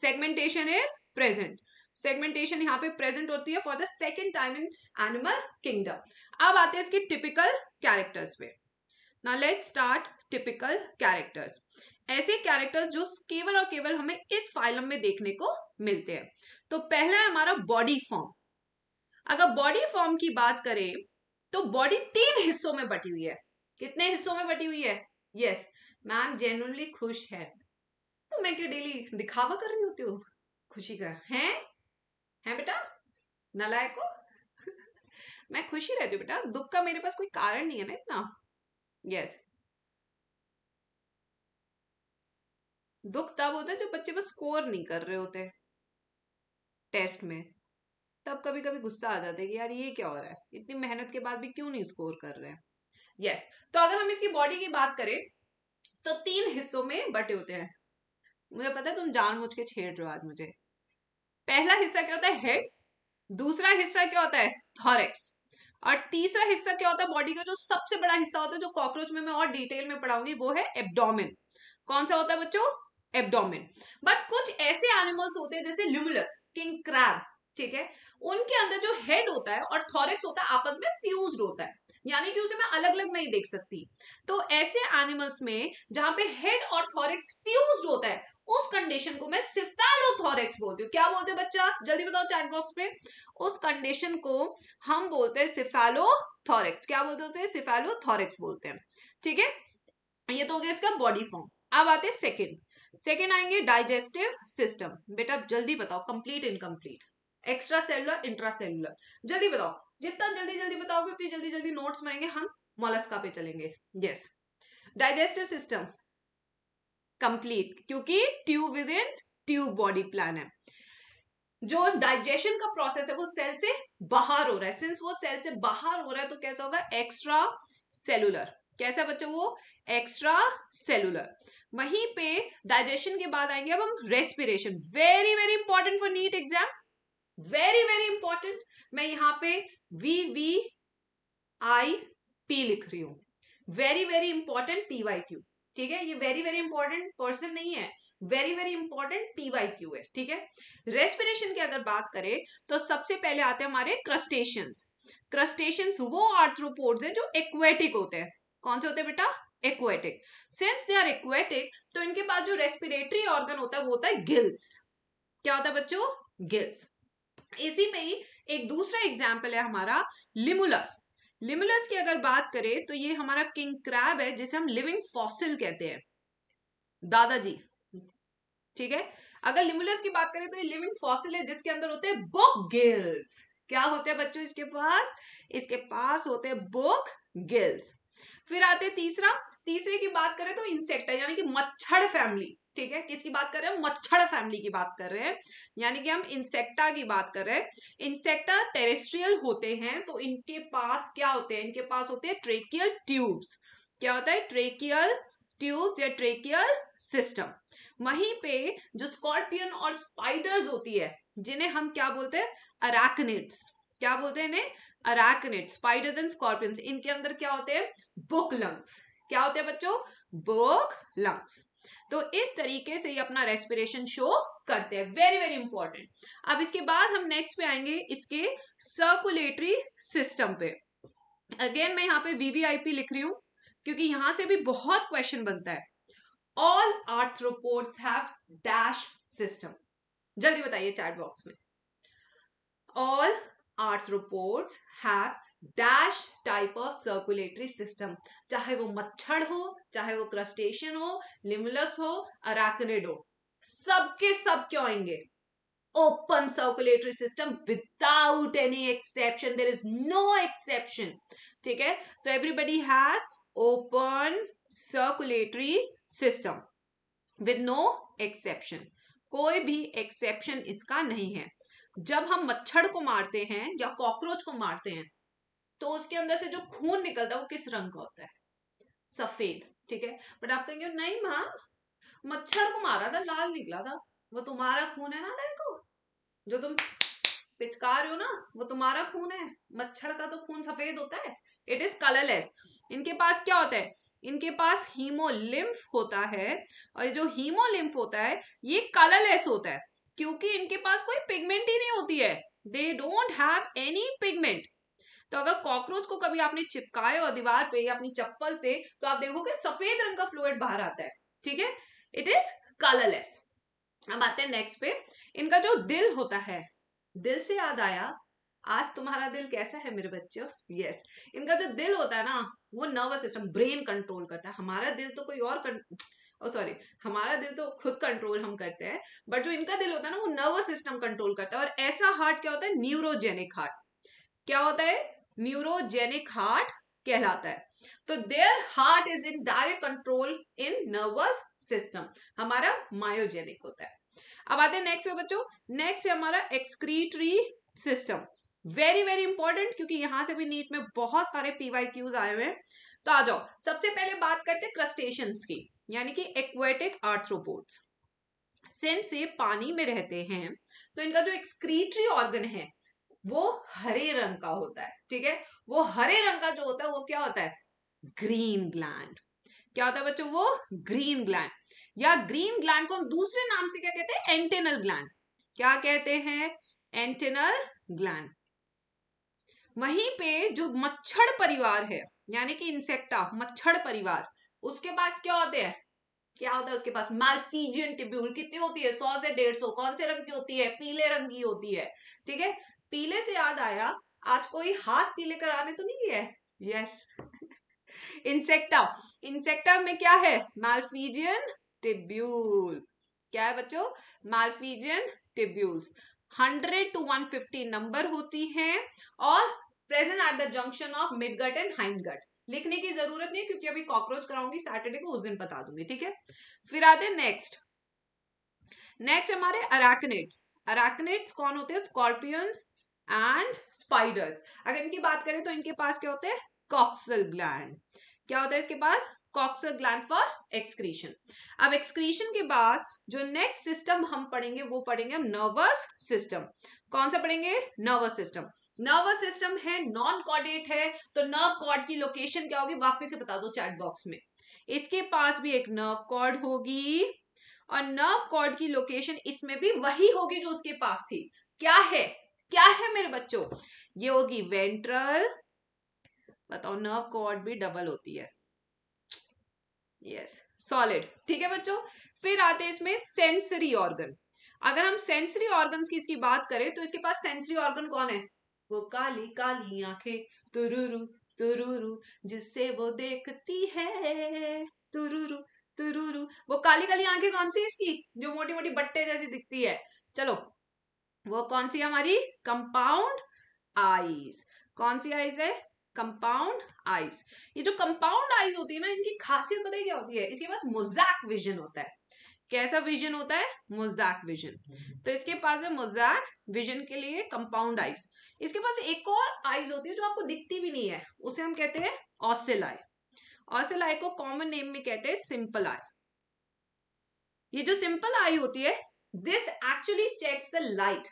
सेगमेंटेशन इज प्रेजेंट सेगमेंटेशन यहाँ पे प्रेजेंट होती है for the second time in animal kingdom अब आते हैं इसके टिपिकल कैरेक्टर्स पे ना लेट स्टार्ट टिपिकल कैरेक्टर्स ऐसे कैरेक्टर्स जो केवल और केवल हमें इस फाइलम में देखने को मिलते हैं तो पहला है हमारा बॉडी फॉर्म अगर बॉडी फॉर्म की बात करें तो बॉडी तीन हिस्सों में बटी हुई है कितने हिस्सों में बटी हुई है यस मैम जेनुअनली खुश है तो मैं क्या डेली दिखावा कर रही होती हूँ खुशी का है है बेटा नलायक को मैं खुशी रहती हूँ बेटा दुख का मेरे पास कोई कारण नहीं है ना इतना यस yes, दुख तब होता है जब बच्चे बस स्कोर नहीं कर रहे होते टेस्ट में तब कभी कभी गुस्सा आ जाता है कि यार ये क्या हो रहा है इतनी मेहनत के बाद भी क्यों नहीं स्कोर कर रहे हैं यस yes. तो अगर हम इसकी बॉडी की बात करें तो तीन हिस्सों में बटे होते हैं मुझे पता है तुम जान मुझ के छेड़ रहे हो आज मुझे पहला हिस्सा क्या होता है हेड दूसरा हिस्सा क्या होता है थॉरेक्स और तीसरा हिस्सा क्या होता है बॉडी का जो सबसे बड़ा हिस्सा होता है जो कॉकरोच में मैं और डिटेल में पढ़ाऊंगी वो है एब्डोमिन कौन सा होता है बच्चों एबडोमिन बट कुछ ऐसे एनिमल्स होते हैं जैसे ल्यूमुलस किंग क्रैब ठीक है उनके अंदर जो हेड होता है और थॉरिक्स होता है आपस में फ्यूज होता है यानी कि उसे मैं अलग अलग नहीं देख सकती तो ऐसे एनिमल्स में जहां पे हेड और थॉरिक्स फ्यूज होता है उस कंडीशन को मैं सिफेलोथोरिक्स बोलती हूँ क्या बोलते हैं बच्चा जल्दी बताओ चैट बॉक्स में उस कंडीशन को हम बोलते हैं सिफेलोथोरिक्स क्या बोलते हैं उसे सिफेलोथॉरिक्स बोलते हैं ठीक है ये तो हो गया इसका बॉडी फॉर्म अब आते हैं सेकेंड सेकेंड आएंगे डाइजेस्टिव सिस्टम बेटा जल्दी बताओ complete incomplete extracellular intracellular जल्दी बताओ जितना जल्दी जल्दी बताओगे उतनी जल्दी जल्दी नोट्स बनेंगे हम मोलस्का पे चलेंगे यस डाइजेस्टिव सिस्टम कंप्लीट क्योंकि tube within tube body plan है जो डाइजेशन का प्रोसेस है वो सेल से बाहर हो रहा है सिंस वो सेल से बाहर हो रहा है तो कैसा होगा एक्स्ट्रा सेलुलर कैसा बच्चों वो एक्स्ट्रा सेलुलर वहीं पे डाइजेशन के बाद आएंगे अब हम respiration very very important for NEET exam very very important मैं यहां पे वी वी आई पी लिख रही हूं very very important P Y Q ठीक है ये वेरी वेरी इंपॉर्टेंट पर्सन नहीं है very very important PY Q है ठीक है रेस्पिरेशन की अगर बात करें तो सबसे पहले आते हैं हमारे क्रस्टेशियंस क्रस्टेशियंस वो आर्थ्रोपोड्स हैं जो एक्वेटिक होते हैं कौन से होते हैं बेटा aquatic since they are aquatic तो इनके पास जो रेस्पिरेटरी ऑर्गन होता है वो होता है गिल्स क्या होता है बच्चों गिल्स इसी में ही एक दूसरा एग्जाम्पल है हमारा लिमुलस लिमुलस की अगर बात करें तो ये हमारा किंग क्रैब है जिसे हम लिविंग फॉसिल कहते हैं दादाजी ठीक है अगर लिमुलस की बात करें तो ये लिविंग फॉसिल है जिसके अंदर होते हैं बुक गिल्स क्या होते हैं बच्चों इसके पास इसके पास होते हैं बुक गिल्स फिर आते तीसरा तीसरे की बात करें तो इंसेक्टा यानी कि मच्छर फैमिली ठीक है किसकी बात कर रहे हैं मच्छर फैमिली की बात कर रहे हैं यानी कि हम इंसेक्टा की बात कर रहे हैं इंसेक्टा टेरेस्ट्रियल होते हैं तो इनके पास क्या होते हैं इनके पास होते हैं ट्रेकियल ट्यूब्स क्या होता है ट्रेकियल ट्यूब्स या ट्रेकियल सिस्टम वहीं पे जो स्कॉर्पियन और स्पाइडर्स होती है जिन्हें हम क्या बोलते हैं अराकनेट्स क्या बोलते हैं इन्हें अराकनेट स्पाइडर्स एंड स्कॉर्पियंस इनके अंदर क्या होते हैं बुक लंग्स क्या होते हैं बच्चों बुक लंग्स तो इस तरीके से ये अपना रेस्पिरेशन शो करते हैं वेरी वेरी इंपॉर्टेंट अब इसके बाद हम नेक्स्ट पे आएंगे इसके सर्कुलेटरी सिस्टम पे अगेन मैं यहाँ पे वीवीआईपी लिख रही हूं क्योंकि यहां से भी बहुत क्वेश्चन बनता है all arthropods have dash system जल्दी बताइए चैट बॉक्स में all arthropods have dash type of circulatory system चाहे वो मच्छर हो चाहे वो क्रस्टेशन हो लिमलस हो अराकनेड हो सबके सब क्यों आएंगे open circulatory system without any exception there is no exception ठीक है so everybody has open circulatory system with no exception कोई भी एक्सेप्शन इसका नहीं है जब हम मच्छर को मारते हैं या कॉकरोच को मारते हैं तो उसके अंदर से जो खून निकलता है वो किस रंग का होता है सफेद ठीक है बट आप कहेंगे नहीं मां मच्छर को मारा था लाल निकला था वो तुम्हारा खून है ना देखो जो तुम पिचकार रहे हो ना वो तुम्हारा खून है मच्छर का तो खून सफेद होता है इट इज कलरलेस इनके पास क्या होता है इनके पास हीमोलिम्फ होता है और जो हीमोलिम्फ होता है ये कलरलेस होता है क्योंकि इनके पास कोई पिगमेंट ही नहीं होती है they don't have any pigment तो अगर कॉकरोच को कभी आपने चिपकाए और दीवार पे या अपनी चप्पल से तो आप देखोगे सफेद रंग का फ्लूड बाहर आता है ठीक है इट इज कलरलेस अब आते हैं नेक्स्ट पे इनका जो दिल होता है दिल से याद आया आज तुम्हारा दिल कैसा है मेरे बच्चों यस yes. इनका जो दिल होता है ना वो नर्वस सिस्टम ब्रेन कंट्रोल करता है हमारा दिल तो कोई और कर... सॉरी oh, हमारा दिल तो खुद कंट्रोल हम करते हैं बट जो इनका दिल होता है ना वो नर्वस सिस्टम कंट्रोल करता है और ऐसा हार्ट क्या होता है न्यूरोजेनिक हार्ट क्या होता है न्यूरोजेनिक हार्ट कहलाता है तो their heart is in direct control in nervous system हमारा मायोजेनिक होता है अब आते हैं नेक्स्ट पे बच्चों नेक्स्ट है हमारा excretory system very very important क्योंकि यहां से भी नीट में बहुत सारे पीवाई क्यूज आए हुए हैं तो आ जाओ सबसे पहले बात करते हैं क्रस्टेशंस की यानी कि एक्वेटिक आर्थ्रोपोड्स सेंस ये पानी में रहते हैं तो इनका जो एक्सक्रीटरी ऑर्गन है वो हरे रंग का होता है ठीक है वो हरे रंग का जो होता है वो क्या होता है ग्रीन ग्लैंड क्या होता है बच्चों वो ग्रीन ग्लैंड या ग्रीन ग्लैंड को हम दूसरे नाम से क्या कहते हैं एंटेनल ग्लैंड क्या कहते हैं एंटेनल ग्लैंड वहीं पे जो मच्छर परिवार है यानी कि इंसेक्टा मच्छर परिवार उसके पास क्या होते हैं क्या होता है उसके पास मालफीजियन टिब्यूल कितनी होती है सौ से डेढ़ सौ कौन से रंग की होती है पीले रंग की होती है ठीक है पीले से याद आया आज कोई हाथ पीले कराने तो नहीं है यस इंसेक्टा इंसेक्टा में क्या है मालफीजियन टिब्यूल क्या है बच्चों मालफीजियन टिब्यूल्स 100 टू 150 नंबर होती हैं और present at the junction of midgut and hindgut लिखने की जरूरत नहीं क्योंकि अभी कॉकरोच कराऊंगी सैटरडे को उस दिन बता दूंगी ठीक है फिर आते हैं नेक्स्ट नेक्स्ट हमारे अराकनेट्स अराकनेट्स कौन होते हैं स्कॉर्पियंस एंड स्पाइडर्स अगर इनकी बात करें तो इनके पास क्या होते हैं कॉक्सल ग्लैंड क्या होता है इसके पास कॉक्सर ग्लैंड फॉर एक्सक्रीशन अब एक्सक्रीशन के बाद जो नेक्स्ट सिस्टम हम पढ़ेंगे वो पढ़ेंगे हम नर्वस सिस्टम कौन सा पढ़ेंगे नर्वस सिस्टम नर्वस सिस्टम है नॉन कॉर्डेट है तो नर्व कॉर्ड की लोकेशन क्या होगी वापिस से बता दो चैट बॉक्स में इसके पास भी एक नर्व कॉर्ड होगी और नर्व कॉर्ड की लोकेशन इसमें भी वही होगी जो उसके पास थी क्या है क्या है मेरे बच्चों ये होगी वेंट्रल बताओ नर्व कॉर्ड भी डबल होती है यस सॉलिड ठीक है बच्चों फिर आते हैं इसमें सेंसरी ऑर्गन अगर हम सेंसरी ऑर्गन की इसकी बात करें तो इसके पास सेंसरी ऑर्गन कौन है वो काली काली आंखें तुरुरु तुरुरु जिससे वो देखती है तुरुरु तुरुरु वो काली काली आंखें कौन सी इसकी जो मोटी मोटी बट्टे जैसी दिखती है चलो वो कौन सी हमारी कंपाउंड आईज कौन सी आईज है कंपाउंड आईज ये जो कंपाउंड आईज होती है ना इनकी खासियत पता है क्या होती है इसके पास मोजैक विजन होता है कैसा विजन होता है मोजैक हम्म। विजन तो इसके पास है मोजैक विजन के लिए कंपाउंड आईज इसके पास एक और आईज होती है जो आपको दिखती भी नहीं है उसे हम कहते हैं ऑसिल आई ऑसिल आई को कॉमन नेम में कहते हैं सिंपल आई ये जो सिंपल आई होती है this actually checks the light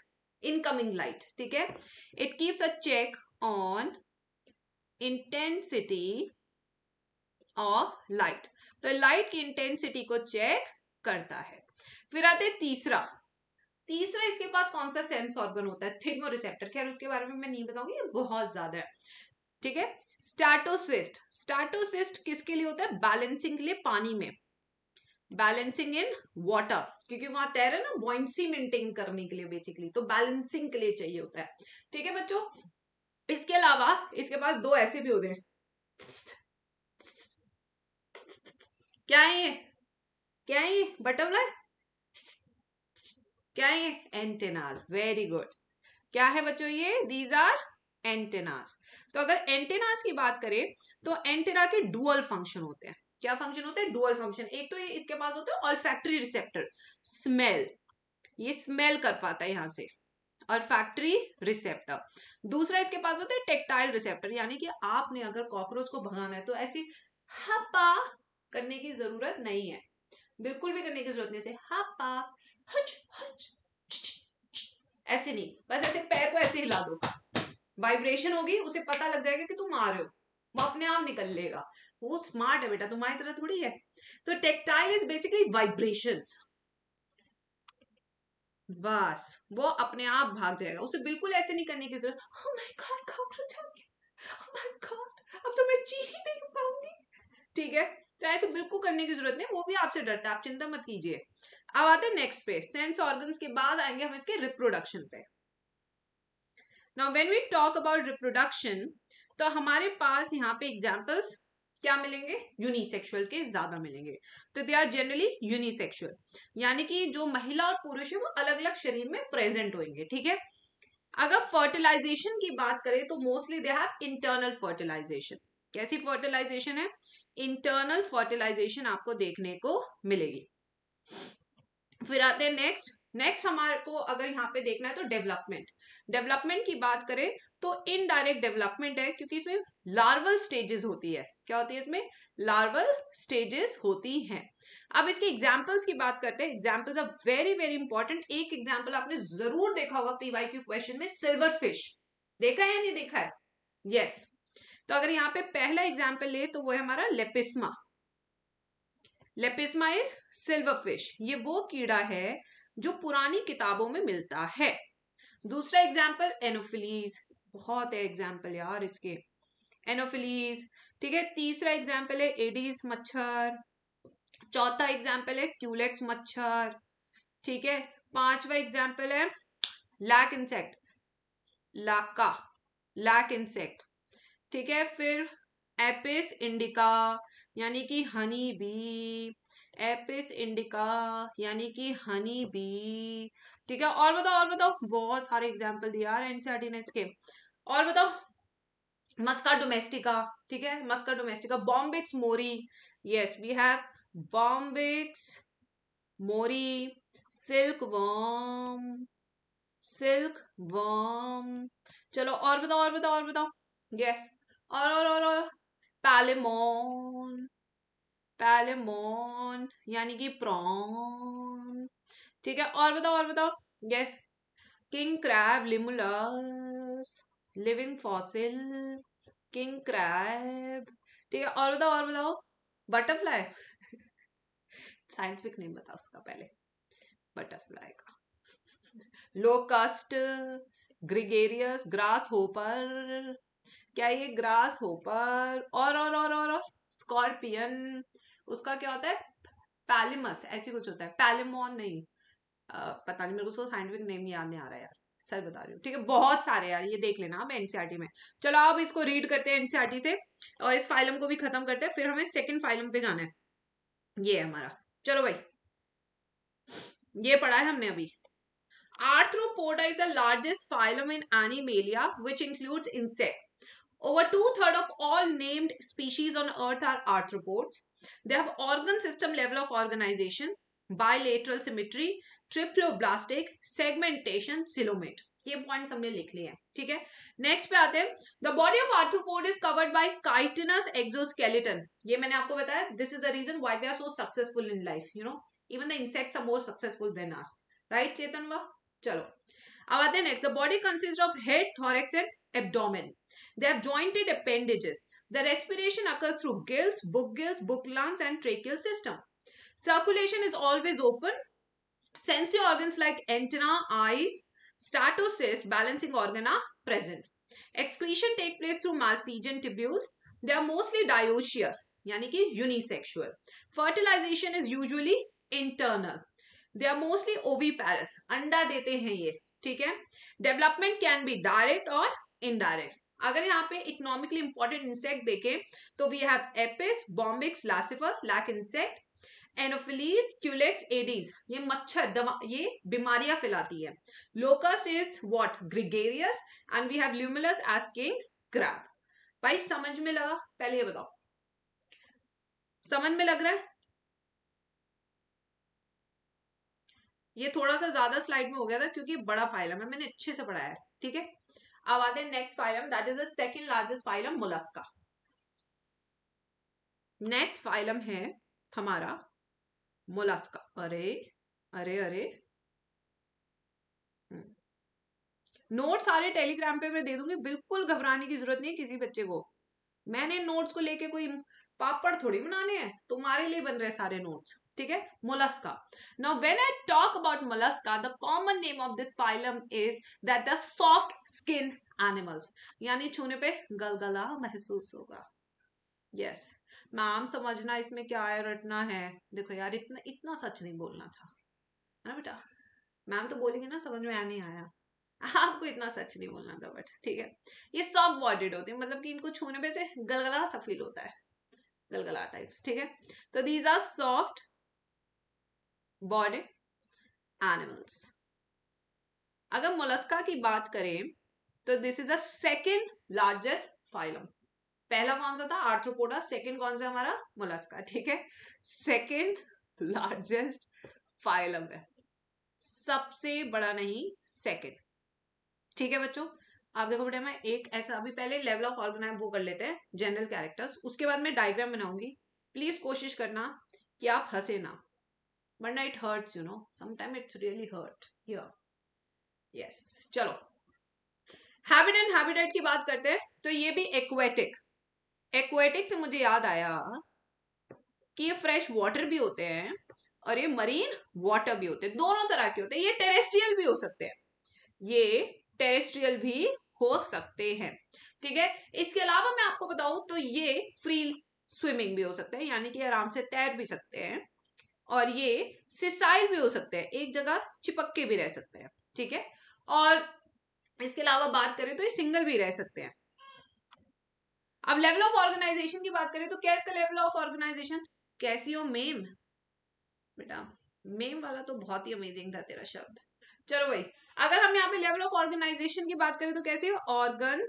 incoming light ठीक है it keeps a check on intensity of light तो लाइट की इंटेंसिटी को चेक करता है फिर आते तीसरा तीसरा इसके पास कौन सा सेंस ऑर्गन होता है थिग्मो रिसेप्टर खैर उसके बारे में मैं नहीं बताऊंगी बहुत ज्यादा है ठीक है स्टैटोसिस्ट स्टैटोसिस्ट किसके लिए होता है बैलेंसिंग के लिए पानी में बैलेंसिंग इन वाटर क्योंकि वहां तैर है ना बॉइंसी मेंटेन करने के लिए बेसिकली तो बैलेंसिंग के लिए चाहिए होता है ठीक है बच्चों इसके अलावा इसके पास दो ऐसे भी होते हैं क्या है ये क्या है ये बटरफ्लाई क्या है ये एंटेनाज वेरी गुड क्या है बच्चों ये दीज आर एंटेनाज तो अगर एंटेनाज की बात करें तो एंटेना के डुअल फंक्शन होते हैं क्या फंक्शन होते हैं डुअल फंक्शन एक तो ये इसके पास होता है ऑल फैक्ट्री रिसेप्टर स्मेल ये स्मेल कर पाता है यहां से और फैक्ट्री रिसेप्टर दूसरा इसके पास होता है टेक्टाइल रिसेप्टर यानी कि आपने अगर कॉकरोच को भगाना है तो ऐसे हपा करने की जरूरत नहीं है बिल्कुल भी करने की जरूरत नहीं हपा हच हच ऐसे नहीं बस ऐसे पैर को ऐसे हिला दो वाइब्रेशन होगी उसे पता लग जाएगा कि तुम आ रहे हो वो अपने आप निकल लेगा वो स्मार्ट है बेटा तुम्हारी तरह थोड़ी है तो टेक्टाइल इज बेसिकली वाइब्रेशंस बस वो अपने आप भाग जाएगा उसे बिल्कुल ऐसे नहीं करने की जरूरत oh माय आ गया अब तो मैं ही नहीं पाऊंगी ठीक है तो ऐसे बिल्कुल करने की जरूरत नहीं वो भी आपसे डरता है आप चिंता मत कीजिए अब आते हैं नेक्स्ट पे सेंस ऑर्गन के बाद आएंगे हम इसके रिप्रोडक्शन पे now when we talk about reproduction तो हमारे पास यहाँ पे एग्जाम्पल्स क्या मिलेंगे यूनिसेक्सुअल के ज्यादा मिलेंगे तो दे आर जनरली यूनिसेक्सुअल यानी कि जो महिला और पुरुष है वो अलग अलग शरीर में प्रेजेंट होंगे ठीक है अगर फर्टिलाइजेशन की बात करें तो mostly they have internal fertilization कैसी फर्टिलाइजेशन है इंटरनल फर्टिलाइजेशन आपको देखने को मिलेगी फिर आते हैं नेक्स्ट नेक्स्ट हमारे को अगर यहाँ पे देखना है तो डेवलपमेंट डेवलपमेंट की बात करें तो इनडायरेक्ट डेवलपमेंट है क्योंकि इसमें लार्वल स्टेजेस होती है क्या होती है इसमें लार्वल स्टेजेस होती हैं अब इसके एग्जाम्पल्स की बात करते हैं examples are very very important एक एग्जाम्पल आपने जरूर देखा होगा पीवाई क्यू क्वेश्चन में सिल्वर फिश देखा है या नहीं देखा है यस yes. तो अगर यहाँ पे पहला एग्जाम्पल ले तो वो है हमारा Lepisma Lepisma is silverfish ये वो कीड़ा है जो पुरानी किताबों में मिलता है दूसरा एग्जाम्पल एनोफिलीज बहुत है एग्जाम्पल यार इसके एनोफिलीज ठीक है तीसरा एग्जाम्पल है एडीज मच्छर चौथा एग्जाम्पल है क्यूलेक्स मच्छर ठीक है पांचवा एग्जाम्पल है लैक इंसेक्ट लाका लैक इंसेक्ट ठीक है फिर एपिस इंडिका यानी कि हनी बी एपिस इंडिका यानी कि हनी बी ठीक है और बताओ और बताओ बहुत सारे एग्जाम्पल दिया एनसीआरटी ने इसके और बताओ मस्का डोमेस्टिका ठीक है Musca domestica Bombyx mori yes we have Bombyx mori silkworm silkworm चलो और बताओ और बताओ और बताओ यस और और और, और पैलेमोन पैलेमोन यानी कि प्रॉन ठीक है और बताओ और बताओ yes king crab Limulus living fossil king crab ठीक है और बताओ और बताओ बटरफ्लाई साइंटिफिक नेम बताओ उसका पहले बटरफ्लाई का लोकस्ट ग्रिगेरियस ग्रास होपर क्या ये ग्रास होपर और और और और, स्कॉर्पियन उसका क्या होता है पैलिमस ऐसी कुछ होता है पैलिमोन नहीं आ, पता नहीं मेरे को तो साइंटिफिक नेम याद नहीं आ रहा यार सच बता रही हूँ ठीक है बहुत सारे यार ये देख लेना आप एनसीआरटी में चलो आप इसको रीड करते हैं एनसीआरटी से और इस फाइलम को भी खत्म करते हैं फिर हमें सेकेंड फाइलम पे जाना है ये है हमारा चलो भाई ये पढ़ा है हमने अभी Arthropoda is the largest phylum in Animalia, which includes insects. Over two-thirds of all named species on Earth are arthropods. They have organ system level of organization, bilateral symmetry, triploblastic segmentation coelomate ये points हमने लिख लिए हैं ठीक है next पे आते हैं the body of arthropod is covered by chitinous exoskeleton ये मैंने आपको बताया this is the reason why they are so successful in life you know even the insects are more successful than us right Chetan वा चलो अब आते हैं next the body consist of head thorax and abdomen they have jointed appendages the respiration occurs through gills book gills book lungs and tracheal system circulation is always open Sensory organs like antenna, eyes, statocyst, balancing organ are present. Excretion take place through malpighian tubules. They are mostly dioecious, yani ki unisexual. Fertilization is usually internal. They are mostly oviparous. anda dete hain ye theek hai development can be direct or indirect अगर यहाँ पे economically important insect देखें तो we have Apis Bombyx Laccifer lac insect Anopheles Culex Aedes ये मच्छर दवा ये बीमारियां फैलाती है Locusta is what gregarious and we have Limulus as king crab भाई समझ में लगा पहले ये बताओ समझ में लग रहा है ये थोड़ा सा ज्यादा स्लाइड में हो गया था क्योंकि बड़ा फाइलम है मैंने अच्छे से पढ़ाया है ठीक है अब आते हैं next phylum that is the second largest phylum Mollusca next phylum है हमारा मोलास्का अरे अरे अरे नोट हम्म। सारे टेलीग्राम पे मैं दे दूंगी बिल्कुल घबराने की जरूरत नहीं किसी बच्चे को मैंने नोट्स को लेके कोई पापड़ थोड़ी बनाने हैं तुम्हारे लिए बन रहे सारे नोट्स ठीक है Mollusca now when I talk about Mollusca the common name of this phylum is that the soft skin animals यानी छूने पे गलगला महसूस होगा यस yes. नाम समझना इसमें क्या है रटना है देखो यार इतना इतना सच नहीं बोलना था है ना बेटा मैम तो बोलेंगे ना समझ में आ नहीं आया आपको इतना सच नहीं बोलना था बट ठीक है ये सब वॉर्डेड होते हैं मतलब कि इनको छूने पे से गलगला सा फील होता है गलगला टाइप्स ठीक है तो these are soft body animals अगर मोलस्का की बात करें तो this is a second largest phylum पहला कौन सा था आर्थ्रोपोडा सेकंड कौन सा हमारा मोलस्का ठीक है सेकेंड लार्जेस्ट फाइलम है सबसे बड़ा नहीं सेकेंड ठीक है बच्चों आप देखो बेटा मैं एक ऐसा अभी पहले लेवल ऑफ ऑर्गेनाइज वो कर लेते हैं जनरल कैरेक्टर्स उसके बाद मैं डायग्राम बनाऊंगी प्लीज कोशिश करना कि आप हंसे ना वरना इट हर्ट्स यू नो समाइम it's really hurt here yes चलो हैबिट एंड हैबिटेट की बात करते हैं तो ये भी एक्वेटिक एक्वेटिक से मुझे याद आया कि ये फ्रेश वाटर भी होते हैं और ये मरीन वाटर भी होते हैं दोनों तरह के होते हैं ये टेरेस्ट्रियल भी हो सकते हैं ये टेरेस्ट्रियल भी हो सकते हैं ठीक है इसके अलावा मैं आपको बताऊं तो ये फ्री स्विमिंग भी हो सकते हैं यानी कि आराम से तैर भी सकते हैं और ये सिसाइल भी हो सकते हैं एक जगह चिपक के भी रह सकते हैं ठीक है और इसके अलावा बात करें तो ये सिंगल भी रह सकते हैं अब लेवल ऑफ ऑर्गेनाइजेशन की बात करें तो क्या इसका लेवल ऑफ ऑर्गेनाइजेशन कैसी हो मेम बेटा मेम वाला तो बहुत ही अमेजिंग था तेरा शब्द चलो भाई अगर हम यहाँ पे लेवल ऑफ ऑर्गेनाइजेशन की बात करें तो कैसी हो organ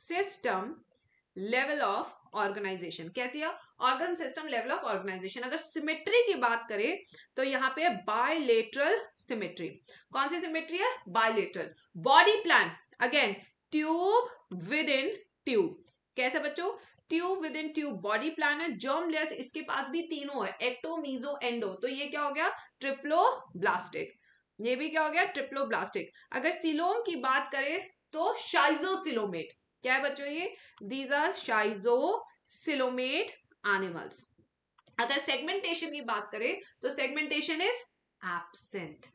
system level of organization कैसी है organ system level of organization अगर सिमेट्री की बात करें तो यहाँ पे बायलेटरल सिमेट्री कौन सी सिमेट्री है bilateral body plan again tube within tube कैसे बच्चों tube within tube body planar germ layers इसके पास भी तीनों है एक्टो मीजो एंडो तो ये क्या हो गया ट्रिप्लो ब्लास्टिक ये भी क्या हो गया ट्रिप्लो ब्लास्टिक अगर सिलोम की बात करें तो शाइजो सिलोमेट क्या है बच्चों ये these are schizocoelomate animals अगर सेगमेंटेशन की बात करें तो segmentation is absent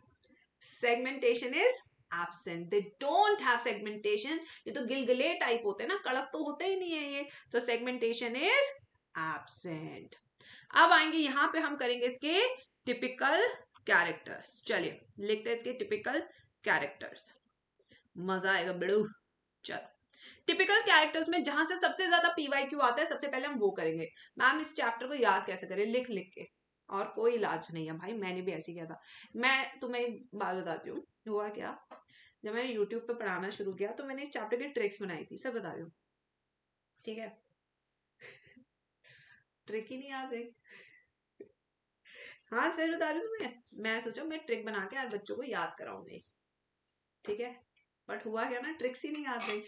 segmentation is absent they don't have segmentation ये तो गिलगिले टाइप होते हैं ना कड़क तो होते ही नहीं है ये तो सेगमेंटेशन इज एब्सेंट अब आएंगे यहाँ पे हम करेंगे इसके टिपिकल कैरेक्टर्स चलिए लिखते हैं इसके टिपिकल कैरेक्टर्स मजा आएगा बिड़ू चलो टिपिकल कैरेक्टर्स में जहां से सबसे ज्यादा पीवाई क्यू आता है सबसे पहले हम वो करेंगे मैम इस चैप्टर को याद कैसे करें लिख लिख के और कोई इलाज नहीं है भाई मैंने भी ऐसे किया था मैं तुम्हें एक बात बताती हूँ हुआ क्या जब मैंने यूट्यूब पे पढ़ाना शुरू किया तो मैंने इस चैप्टर की ट्रिक्स बनाई थी सब बता रही हूँ ठीक है ट्रिक ही नहीं याद रही हाँ सर बता रही हूँ मैं मैं सोचा मैं ट्रिक बना के यार बच्चों को याद कराऊंगी ठीक है बट हुआ क्या ना ट्रिक्स ही नहीं याद रही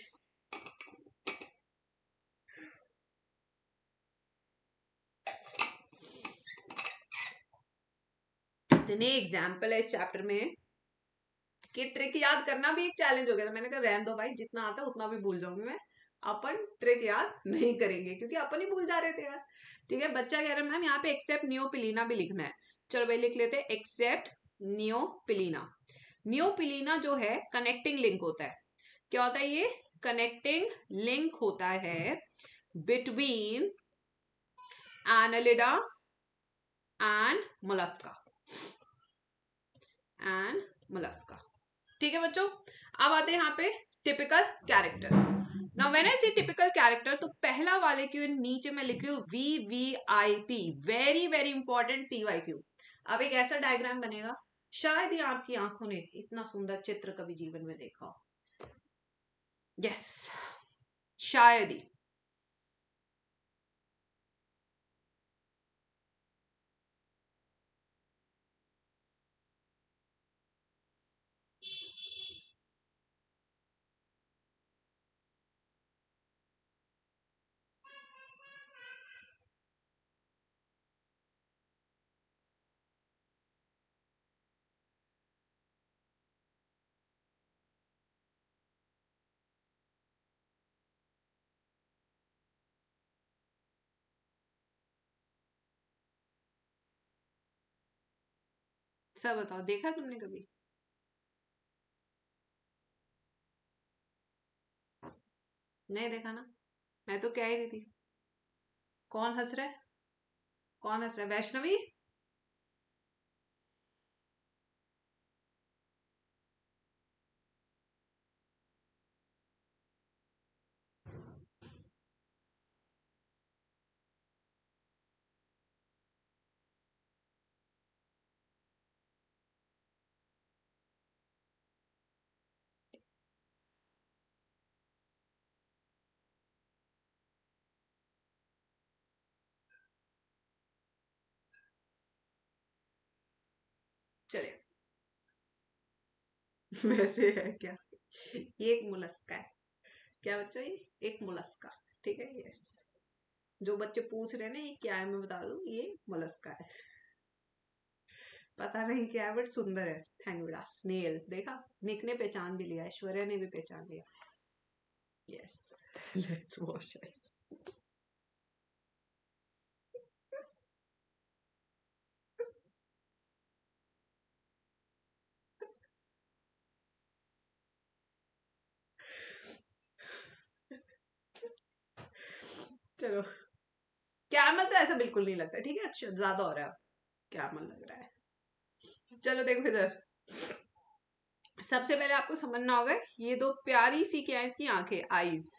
इतने एग्जाम्पल है इस चैप्टर में कि ट्रिक याद करना भी एक चैलेंज हो गया था मैंने कहा रहन दो भाई जितना आता है उतना भी भूल जाऊंगी मैं अपन ट्रिक याद नहीं करेंगे क्योंकि अपन ही भूल जा रहे थे यार ठीक है बच्चा कह रहा है मैम यहाँ पे एक्सेप्ट पिलीना भी लिखना है चलो भाई लिख लेते हैं एक्सेप्ट नियोपिलीना पिलीना जो है कनेक्टिंग लिंक होता है क्या होता है ये कनेक्टिंग लिंक होता है between Annelida and Mollusca and Mollusca ठीक है बच्चों अब आते हैं यहाँ पे typical characters now when I see typical character तो पहला वाले क्यू नीचे मैं लिख रही हूँ V V I P very very important P Y Q अब एक ऐसा डायग्राम बनेगा शायद ही आपकी आंखों ने इतना सुंदर चित्र कभी जीवन में देखा हो यस शायद ही सब बताओ देखा तुमने कभी नहीं देखा ना मैं तो क्या ही रही थी कौन हंस रहा है कौन हंस रहा है वैष्णवी चले वैसे है क्या ये एक मुलस्का है क्या बच्चों ये एक मुलस्का ठीक है यस जो बच्चे पूछ रहे हैं ना ये क्या है मैं बता दू ये मुलस्का है पता नहीं क्या है बट सुंदर है थैंक यू बेटा स्नेल देखा निक ने पहचान भी लिया ऐश्वर्या ने भी पहचान लिया यस लेट्स वॉश आइस चलो कैमल तो ऐसा बिल्कुल नहीं लगता ठीक है अच्छा ज्यादा हो रहा है कैमल लग रहा है चलो देखो इधर सबसे पहले आपको समझना होगा ये दो प्यारी सी क्या है इसकी आंखें आईज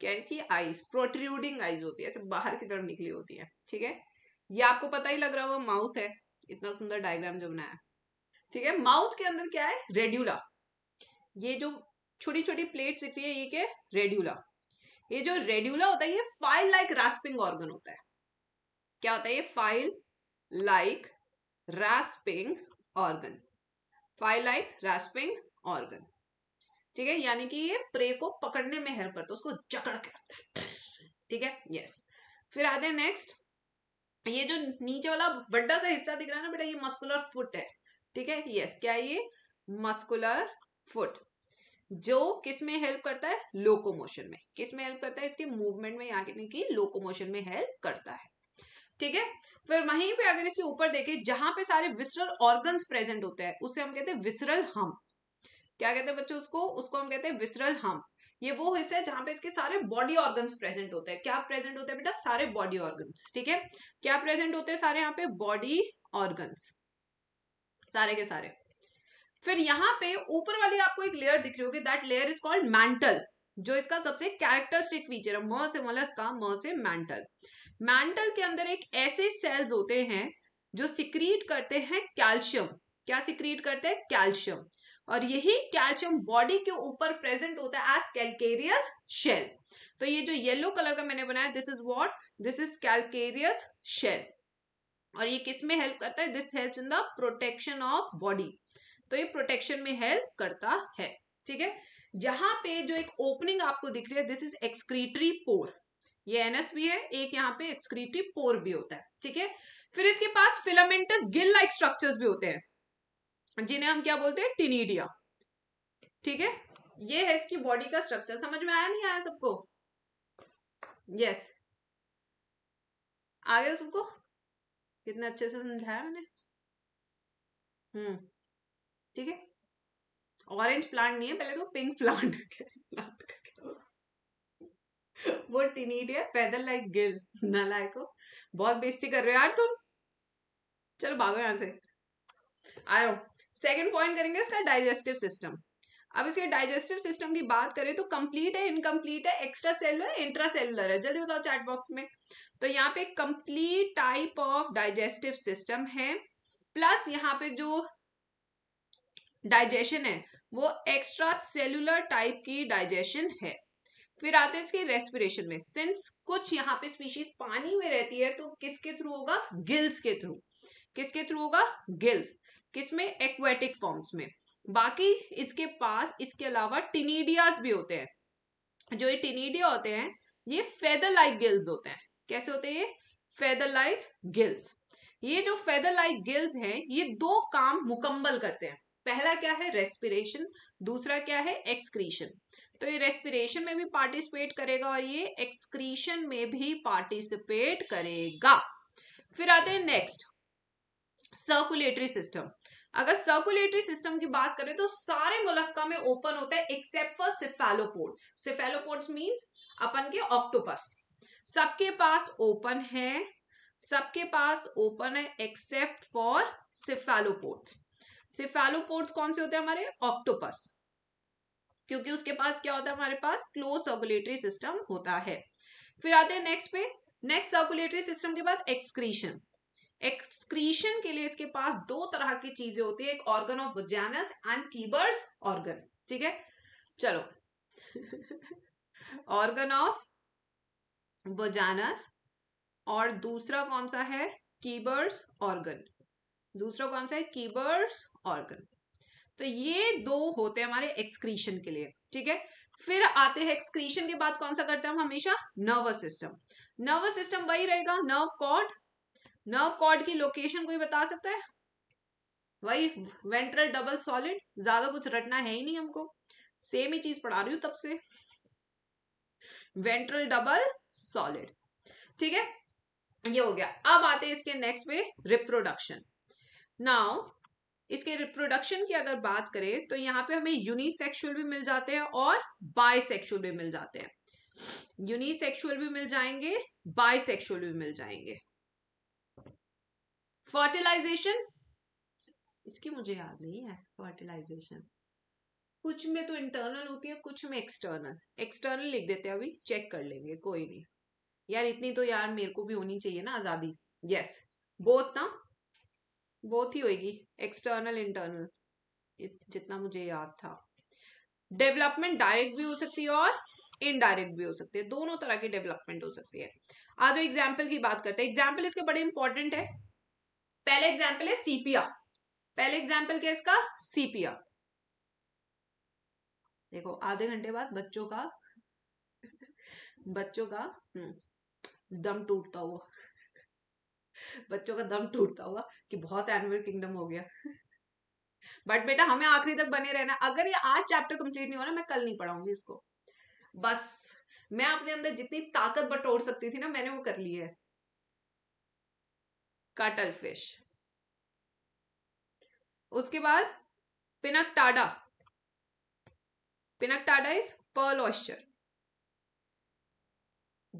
कैसी आईज प्रोट्रूडिंग आईज होती है ऐसे बाहर की तरफ निकली होती है ठीक है ये आपको पता ही लग रहा होगा माउथ है इतना सुंदर डायग्राम जो बनाया ठीक है माउथ के अंदर क्या है रेड्यूला ये जो छोटी छोटी प्लेट दिख रही है ये क्या रेड्यूला ये जो रेड्यूला होता है ये फाइल लाइक रास्पिंग ऑर्गन होता है क्या होता है ये file like rasping organ file like rasping organ ठीक है यानी कि ये प्रे को पकड़ने में हेल्प करता है उसको जकड़ के रखता है ठीक है यस फिर आते हैं नेक्स्ट ये जो नीचे वाला बड्डा सा हिस्सा दिख रहा है ना बेटा ये मस्कुलर फुट है ठीक है यस क्या है ये मस्कुलर फुट जो किस में हेल्प करता है लोकोमोशन में किस में हेल्प करता है इसके मूवमेंट में यानी कि लोकोमोशन में हेल्प करता है ठीक है फिर वहीं पे अगर इसके ऊपर देखें जहां पे सारे विसरल ऑर्गन्स प्रेजेंट होते हैं उसे हम कहते हैं विसरल हम क्या कहते हैं बच्चों उसको उसको हम कहते हैं विसरल हम ये वो हिस्सा है जहां पे इसके सारे बॉडी ऑर्गन्स प्रेजेंट होते हैं क्या प्रेजेंट होते हैं बेटा सारे बॉडी ऑर्गन्स ठीक है क्या प्रेजेंट होते हैं सारे यहाँ पे बॉडी ऑर्गन्स सारे के सारे फिर यहाँ पे ऊपर वाली आपको एक लेयर दिख रही होगी that layer is called mantle जो इसका सबसे कैरेक्टरिस्टिक फीचर है म से मलस का म से मैंटल मैंटल के अंदर एक ऐसे सेल्स होते हैं जो सिक्रीट करते हैं कैल्शियम क्या सिक्रीट करते हैं कैल्शियम और यही कैल्शियम बॉडी के ऊपर प्रेजेंट होता है एज कैलकेरियस शेल तो ये जो येलो कलर का मैंने बनाया this is what this is calcareous shell और ये किसमें हेल्प करता है this help in the protection of body तो ये प्रोटेक्शन में हेल्प करता है ठीक है यहाँ पे जो एक ओपनिंग आपको दिख रही है दिस इज एक्सक्रीटरी पोर ये एनएस भी है एक यहाँ पे एक्सक्रीटरी पोर भी होता है ठीक है फिर इसके पास फिलामेंटस गिल लाइक स्ट्रक्चर्स भी होते हैं जिन्हें हम क्या बोलते हैं टिनीडिया ठीक है ये है इसकी बॉडी का स्ट्रक्चर समझ में आया नहीं आया सबको यस yes. आ गया सबको कितने अच्छे से समझाया मैंने हम्म ठीक है ऑरेंज प्लांट नहीं है पहले तो पिंक प्लांट प्लांट वो टीनीडिया फेदर लाइक गिल ना नलायको बहुत बेइज्जती कर रहे हो यार तुम चलो भागो यहां से आयो सेकंड पॉइंट करेंगे इसका डाइजेस्टिव सिस्टम अब इसके डाइजेस्टिव सिस्टम की बात करें तो कंप्लीट है इनकम्प्लीट है एक्स्ट्रा सेलुलर है इंट्रा सेलुलर है जल्दी बताओ चैट बॉक्स में तो यहाँ पे complete type of digestive system है प्लस यहाँ पे जो डाइजेशन है वो एक्स्ट्रा सेलुलर टाइप की डाइजेशन है फिर आते हैं इसके रेस्पिरेशन में सिंस कुछ यहाँ पे स्पीशीज पानी में रहती है तो किसके थ्रू होगा गिल्स के थ्रू किसके थ्रू होगा गिल्स किसमें एक्वेटिक फॉर्म्स में बाकी इसके पास इसके अलावा टिनीडियाज भी होते हैं जो ये टिनीडिया होते हैं ये फेदर लाइक गिल्स होते हैं कैसे होते हैं ये फेदर लाइक गिल्स ये जो फेदर लाइक गिल्स हैं ये दो काम मुकम्मल करते हैं पहला क्या है रेस्पिरेशन दूसरा क्या है एक्सक्रीशन तो ये रेस्पिरेशन में भी पार्टिसिपेट करेगा और ये एक्सक्रीशन में भी पार्टिसिपेट करेगा फिर आते हैं नेक्स्ट सर्कुलेटरी सिस्टम अगर सर्कुलेटरी सिस्टम की बात करें तो सारे मोलस्का में ओपन होता है except for cephalopods cephalopods means अपन के ऑक्टोपस सबके पास ओपन है सबके पास ओपन है एक्सेप्ट फॉर सिफेलोपोर्ट्स सिफेलोपोड्स कौन से होते हैं हमारे ऑक्टोपस क्योंकि उसके पास क्या होता है हमारे पास क्लोज सर्कुलेटरी सिस्टम होता है फिर आते हैं नेक्स्ट पे नेक्स्ट सर्कुलेटरी सिस्टम के बाद एक्सक्रीशन एक्सक्रीशन के लिए इसके पास दो तरह की चीजें होती है एक organ of Bojanus and Keber's organ ठीक है चलो ऑर्गन ऑफ बुजानस और दूसरा कौन सा है कीबर्स ऑर्गन दूसरा कौन सा है कीबर्स ऑर्गन तो ये दो होते हैं हमारे एक्सक्रीशन के लिए ठीक है फिर आते हैं एक्सक्रीशन के बाद कौन सा करते हैं हम हमेशा नर्वस सिस्टम नर्वस सिस्टम वही रहेगा नर्व कॉर्ड नर्व कॉर्ड की लोकेशन कोई बता सकता है वही वेंट्रल डबल सॉलिड ज्यादा कुछ रटना है ही नहीं हमको सेम ही चीज पढ़ा रही हूं तब से वेंट्रल डबल सॉलिड ठीक है ये हो गया अब आते हैं इसके नेक्स्ट पे रिप्रोडक्शन नाउ इसके रिप्रोडक्शन की अगर बात करें तो यहाँ पे हमें यूनिसेक्सुअल भी मिल जाते हैं और बायसेक्सुअल भी मिल जाते हैं यूनिसेक्सुअल भी मिल जाएंगे बायसेक्सुअल भी मिल जाएंगे फर्टिलाइजेशन इसकी मुझे याद नहीं है फर्टिलाइजेशन कुछ में तो इंटरनल होती है कुछ में एक्सटर्नल एक्सटर्नल लिख देते हैं अभी चेक कर लेंगे कोई नहीं यार इतनी तो यार मेरे को भी होनी चाहिए ना आजादी यस बोथ ना बहुत ही होगी एक्सटर्नल इंटरनल जितना मुझे याद था डेवलपमेंट डायरेक्ट भी हो सकती है और इनडायरेक्ट भी हो सकती है दोनों तरह की डेवलपमेंट हो सकती है आज एग्जाम्पल की बात करते हैं एग्जाम्पल इसके बड़े इंपॉर्टेंट है पहले एग्जाम्पल है सीपिया पहले एग्जाम्पल क्या इसका सीपिया देखो आधे घंटे बाद बच्चों का बच्चों का हम्म, दम टूटता हुआ बच्चों का दम टूटता हुआ कि बहुत एनिमल किंगडम हो गया बट बेटा हमें आखिरी तक बने रहना अगर ये आज चैप्टर कंप्लीट नहीं हो रहा मैं कल नहीं पढ़ाऊंगी इसको बस मैं अपने अंदर जितनी ताकत बटोर सकती थी ना मैंने वो कर ली है कटल फिश उसके बाद Pinctada Pinctada is pearl oyster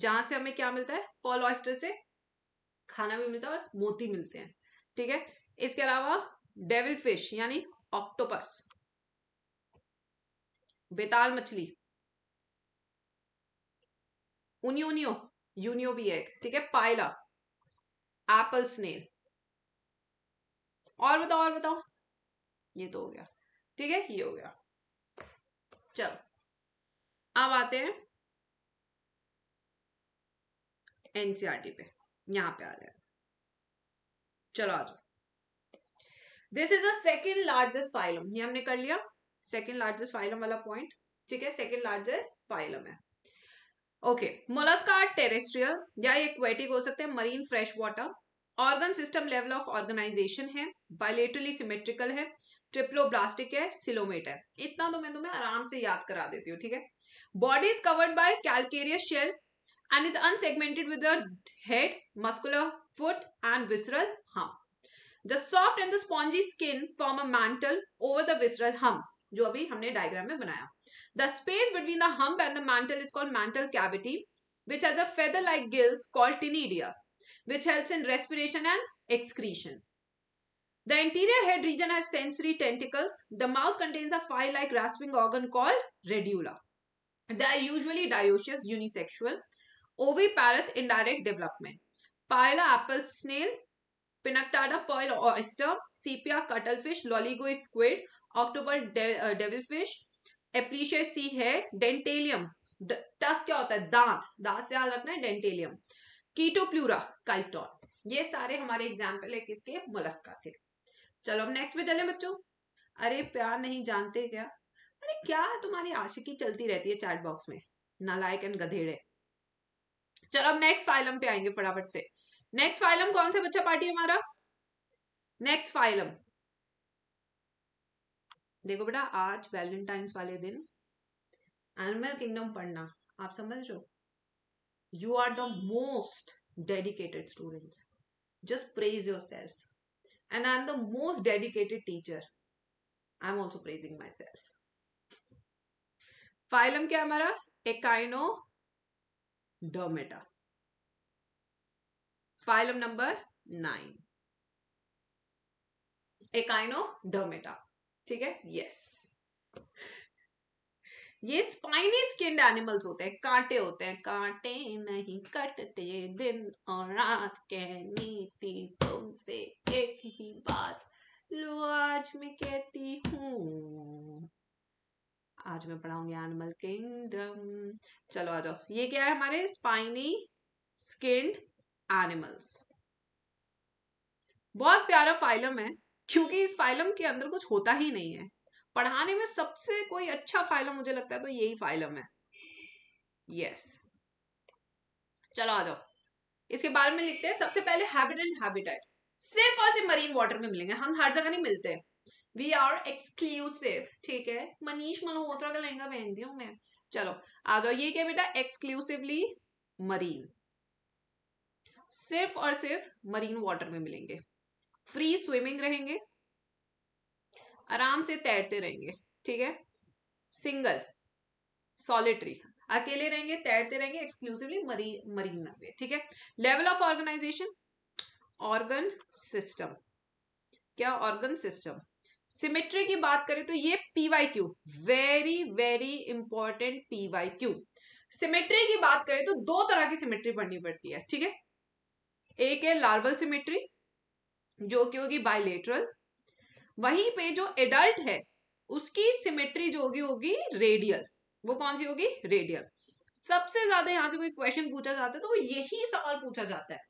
जहां से हमें क्या मिलता है पर्ल ऑयस्टर से खाना भी मिलता है और मोती मिलते हैं ठीक है इसके अलावा डेविल फिश यानी ऑक्टोपस बेताल मछली उनियोनियो यूनियो भी है ठीक है पायला एप्पल स्नेल और बताओ और बताओ ये तो हो गया ठीक है ये हो गया चलो अब आते हैं एनसीआरटी e पे यहां पे आ जाएगा चलो आ जाओ this is the second largest phylum ये हमने कर लिया सेकेंड लार्जेस्ट फाइलम वाला पॉइंट ठीक है सेकेंड लार्जेस्ट फाइलम है ओके मोलस्का टेरेस्ट्रियल या ये क्वेटिक हो सकते हैं marine fresh water organ system level of organisation है बायोलेटरली सिमेट्रिकल है ट्रिप्लोब्लास्टिक है सिलोमेट है इतना तो मैं तुम्हें आराम से याद करा देती हूँ ठीक है body is covered by calcareous shell and is unsegmented with a head, muscular foot and visceral hump. The soft and the spongy skin form a mantle over the visceral hump. जो अभी हमने डायग्राम में बनाया The space between the hump and the mantle is called mantle cavity which has a feather like gills called ctenidia which helps in respiration and excretion. The anterior head region has sensory tentacles. The mouth contains a file-like grasping organ called radula. They are usually dioecious, unisexual. oviparous indirect development, pila apple snail, pinnactada pearl oyster, sepia cuttlefish, loligo squid, october de, uh, devilfish, Aplysia sea hare Dentalium टस क्या होता है दांत दांत से याद रखना है डेंटेलियम कीटोप्लूरा काइटॉन ये सारे हमारे एग्जाम्पल है किसके मोलस्का के चलो अब नेक्स्ट पे चले बच्चों अरे प्यार नहीं जानते क्या अरे क्या तुम्हारी आशिकी चलती रहती है चैट बॉक्स में नालायक एंड गधेड़े चलो अब नेक्स्ट फाइलम पे आएंगे फटाफट से नेक्स्ट फाइलम कौन सा बच्चा पार्टी हमारा नेक्स्ट फाइलम देखो बेटा आज वैलेंटाइन वाले दिन एनिमल किंगडम पढ़ना आप समझ रहे हो you are the most dedicated students and I am the most dedicated teacher I am also praising myself phylum क्या हमारा echino डोमेटा phylum number 9 Echinodermata. ठीक है यस ये स्पाइनी स्किन एनिमल्स होते हैं कांटे होते हैं कांटे नहीं कटते दिन और रात कहनी थी तुमसे एक ही बात लो आज मैं कहती हूं आज मैं पढ़ाऊंगी एनिमल किंगडम चलो आ जाओ ये क्या है हमारे स्पाइनी स्किन्ड एनिमल्स बहुत प्यारा फाइलम है क्योंकि इस फाइलम के अंदर कुछ होता ही नहीं है पढ़ाने में सबसे कोई अच्छा फाइलम मुझे लगता है तो यही फाइलम है यस चलो आ जाओ इसके बारे में लिखते हैं सबसे पहले हैबिट एंड हैबिटेट सिर्फ और सिर्फ मरीन वाटर में मिलेंगे हम हर जगह नहीं मिलते हैं वी आर एक्सक्लूसिव ठीक है मनीष मल्होत्रा का लहंगा पहन दिया मैं चलो आ जाओ ये क्या बेटा एक्सक्लूसिवली मरीन सिर्फ और सिर्फ मरीन वाटर में मिलेंगे फ्री स्विमिंग रहेंगे आराम से तैरते रहेंगे ठीक है सिंगल सॉलिटरी अकेले रहेंगे तैरते रहेंगे एक्सक्लूसिवली मरी मरीन में ठीक है level of organisation organ system क्या ऑर्गन सिस्टम सिमेट्री की बात करें तो ये P Y Q very very important PY Q symmetry की बात करें तो दो तरह की सिमेट्री पढ़नी पड़ती है ठीक है एक है लार्वल सिमेट्री जो कि होगी बायलेटरल वहीं पे जो एडल्ट है उसकी सिमेट्री जो होगी होगी रेडियल वो कौन सी होगी रेडियल सबसे ज्यादा यहां से कोई क्वेश्चन पूछा जाता है तो यही सवाल पूछा जाता है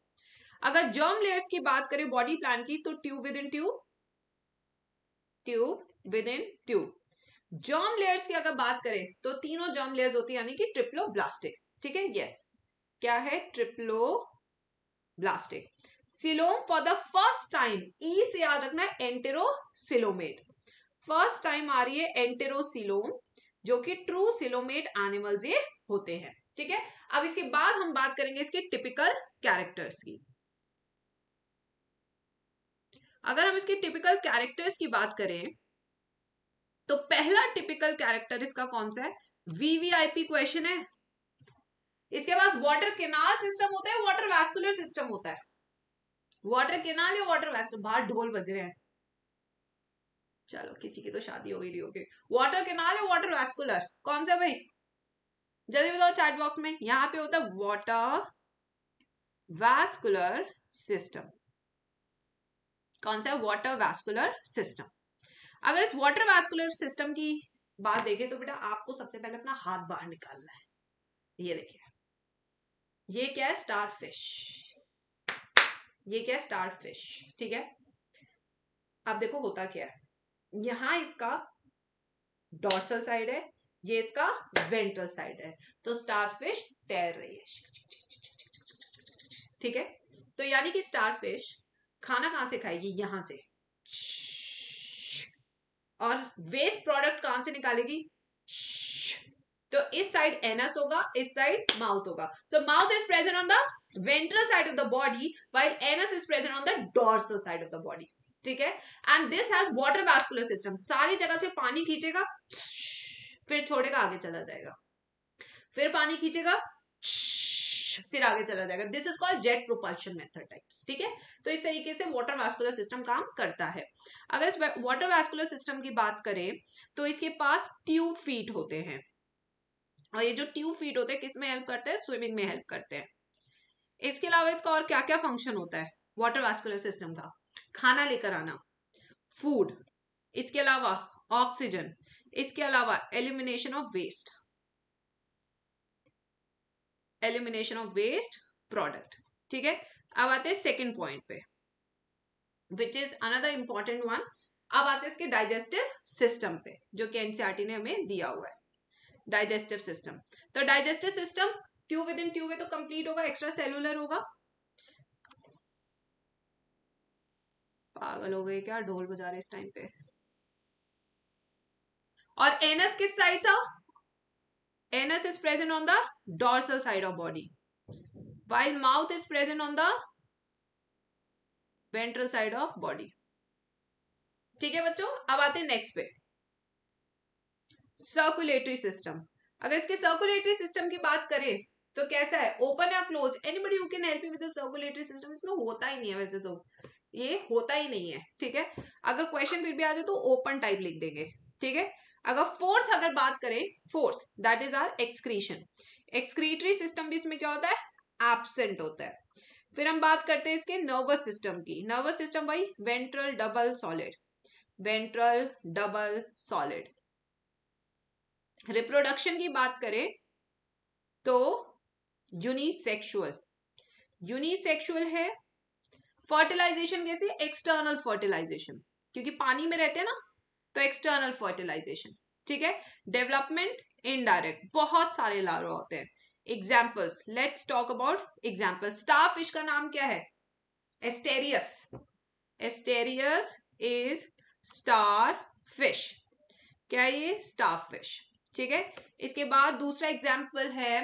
अगर जर्म लेयर्स की बात करें बॉडी प्लान की तो tube within tube tube within tube germ layers की अगर बात करें तो तीनों जॉम लेयर्स होती है यानी कि ट्रिप्लो ब्लास्टिक ठीक है यस क्या है triploblastic coelom for the first time E से याद रखना एंटेरो सिलोमेट फर्स्ट टाइम आ रही है एंटेरो सिलोम जो कि ट्रू सिलोमेट एनिमल्स ये होते हैं ठीक है अब इसके बाद हम बात करेंगे इसके टिपिकल कैरेक्टर्स की अगर हम इसके टिपिकल कैरेक्टर्स की बात करें तो पहला टिपिकल कैरेक्टर इसका कौन सा है वीवीआईपी क्वेश्चन है इसके पास वाटर केनाल सिस्टम होता है वाटर वैस्कुलर सिस्टम होता है वाटर केनाल या वाटर वैस्कुलर बाहर ढोल बज रहे हैं चलो किसी की तो शादी हो गई होगी वाटर केनाल या वाटर वैस्कुलर कौन सा भाई जल्दी बताओ चैट बॉक्स में यहां पे होता है वाटर वैस्कुलर सिस्टम कौन सा वाटर वैस्कुलर सिस्टम अगर इस वाटर वैस्कुलर सिस्टम की बात देखें तो बेटा आपको सबसे पहले अपना हाथ बाहर निकालना है ये देखिए ये क्या है स्टार फिश ये क्या है स्टार फिश ठीक है अब देखो होता क्या है यहां इसका डॉर्सल साइड है ये इसका वेंट्रल साइड है तो स्टार फिश तैर रही है ठीक है तो यानी कि स्टार फिश खाना कहाँ से खाएगी यहां से और वेस्ट प्रोडक्ट कहां से निकालेगी तो इस साइड एनस होगा इस साइड माउथ होगा so mouth is present on the ventral side of the body while anus is present on the dorsal side of the body ठीक है and this has water vascular system सारी जगह से पानी खींचेगा फिर छोड़ेगा आगे चला जाएगा फिर पानी खींचेगा फिर आगे चला जाएगा this is called jet propulsion method types ठीक है तो इस तरीके से वाटर वास्कुलर सिस्टम काम करता है अगर इस वाटर वास्कुलर सिस्टम की बात करें तो इसके पास ट्यूब फीट होते हैं और ये जो ट्यूब फीट होते हैं किस में हेल्प करते हैं स्विमिंग में हेल्प करते हैं इसके अलावा इसका और क्या क्या फंक्शन होता है वाटर वास्कुलर सिस्टम का खाना लेकर आना फूड इसके अलावा ऑक्सीजन इसके अलावा elimination of waste elimination of waste product ठीक है अब आते हैं सेकेंड पॉइंट पे which is another important one अब आते हैं इसके डाइजेस्टिव सिस्टम पे जो कि एनसीआरटी e ने हमें दिया हुआ है डाइजेस्टिव सिस्टम तो digestive system tube within tube है तो कंप्लीट होगा एक्स्ट्रा सेलुलर होगा पागल हो गए क्या ढोल बजा रहे इस टाइम पे और एनस किस साइड था anus is present on the dorsal side of body while mouth is present on the ventral side of body ठीक है बच्चों अब आते हैं नेक्स्ट पे सर्कुलेटरी सिस्टम अगर इसके सर्कुलेटरी सिस्टम की बात करें तो कैसा है ओपन या close anybody you can help you with the circulatory system इसमें होता ही नहीं है वैसे तो ये होता ही नहीं है ठीक है अगर क्वेश्चन फिर भी आ जाए तो ओपन टाइप लिख देंगे ठीक है अगर फोर्थ अगर बात करें fourth that is are excretion excretory system भी इसमें क्या होता है एबसेंट होता है फिर हम बात करते हैं इसके नर्वस सिस्टम की नर्वस सिस्टम भाई ventral double solid ventral double solid reproduction की बात करें तो यूनिसेक्सुअल यूनिसेक्सुअल है फर्टिलाइजेशन कैसे एक्सटर्नल फर्टिलाइजेशन क्योंकि पानी में रहते हैं ना तो एक्सटर्नल फर्टिलाइजेशन ठीक है डेवलपमेंट इनडायरेक्ट बहुत सारे लार्वा होते हैं examples let's talk about example starfish का नाम क्या है Asterias Asterias is starfish क्या ये स्टार फिश ठीक है इसके बाद दूसरा एग्जाम्पल है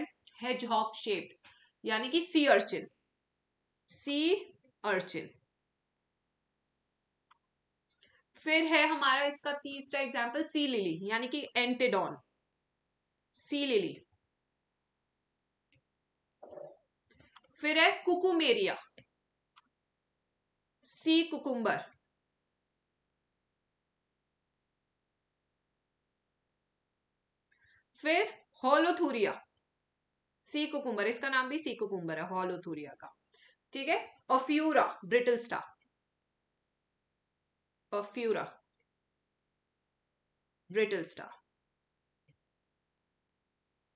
हेजहॉक शेप्ड यानी कि सी अर्चिन सी अर्चिन फिर है हमारा इसका तीसरा एग्जाम्पल सी लिली यानी कि एंटेडॉन सी लिली फिर है कुकुमेरिया सी कुकुम्बर फिर होलोथुरिया सी कुकुम्बर इसका नाम भी सी कुकुम्बर है हॉलोथूरिया का ठीक है Ophiura brittle star or Fura? Brittle star.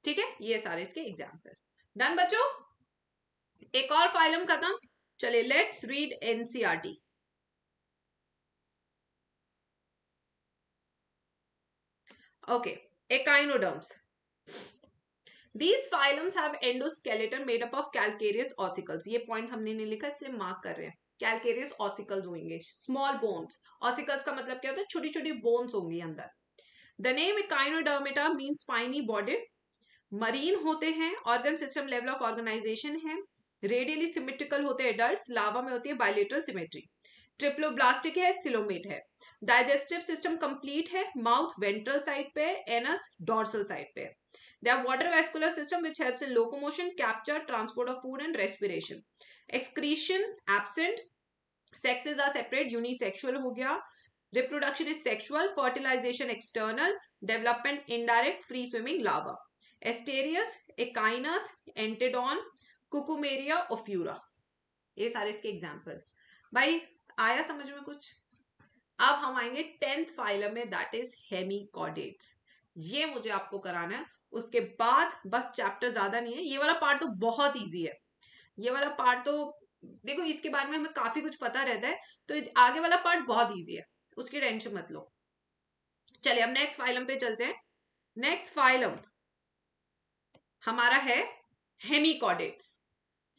ठीक है ये सारे इसके एग्जाम्पल डन बच्चो एक और फाइलम खत्म चलिए let's read NCERT okay echinoderms these phylums have endoskeleton made up of calcareous ossicles ये पॉइंट हमने नहीं लिखा इसलिए मार्क कर रहे हैं कैलकेरियस ऑसिकल्स होंगे स्मॉल बोन्स ऑसिकल्स का मतलब क्या होता है छोटी छोटी बोन्स होंगी अंदर the name echinodermata mean spiny body marine होते हैं organ system level of organisation है रेडियली सिमेट्रिकल होते हैं एडल्ट लावा में होती है बायोलेटरल सिमेट्री ट्रिप्लोब्लास्टिक है सिलोमेट है डाइजेस्टिव सिस्टम कंप्लीट है माउथ वेंट्रल साइड पे एनस डॉर्सल साइड पे they water vascular system which helps in locomotion capture transport of food and respiration excretion absent sexes are separate unisexual हो गया reproduction is sexual fertilisation external development indirect free swimming larva Asterias Echinus Antedon Cucumaria Ophiura ये सारे इसके example भाई आया समझ में कुछ अब हम आएंगे टेंथ फाइलम में दैट इज हेमिकॉडेट्स ये मुझे आपको कराना है उसके बाद बस चैप्टर ज्यादा नहीं है ये वाला पार्ट तो बहुत ईजी है ये वाला पार्ट तो देखो इसके बारे में हमें काफी कुछ पता रहता है तो आगे वाला पार्ट बहुत ईजी है उसकी टेंशन मत लो चलिए अब नेक्स्ट फाइलम पे चलते हैं नेक्स्ट फाइलम हमारा है hemichordates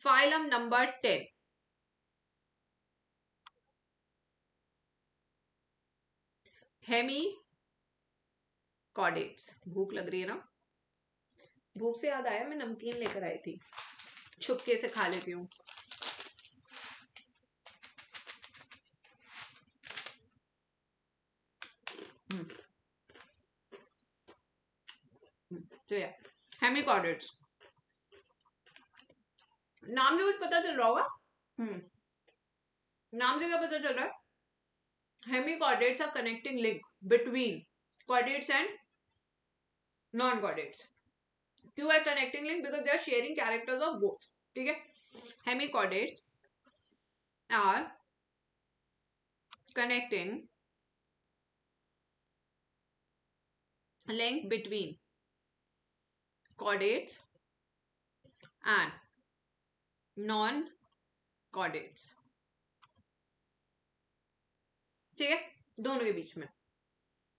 phylum number ten hemichordates भूख लग रही है ना भूख से याद आया मैं नमकीन लेकर आई थी छुपके से खा लेती हूँ हम्म। हम्म, तो हेमिकॉर्डेट्स नाम से कुछ पता चल रहा होगा हम्म नाम से क्या पता चल रहा है hemichordates are connecting link between chordates and non chordates क्यों are connecting link because they are sharing characters of both ठीक है hemichordates are connecting link between chordates and non chordates ठीक है दोनों के बीच में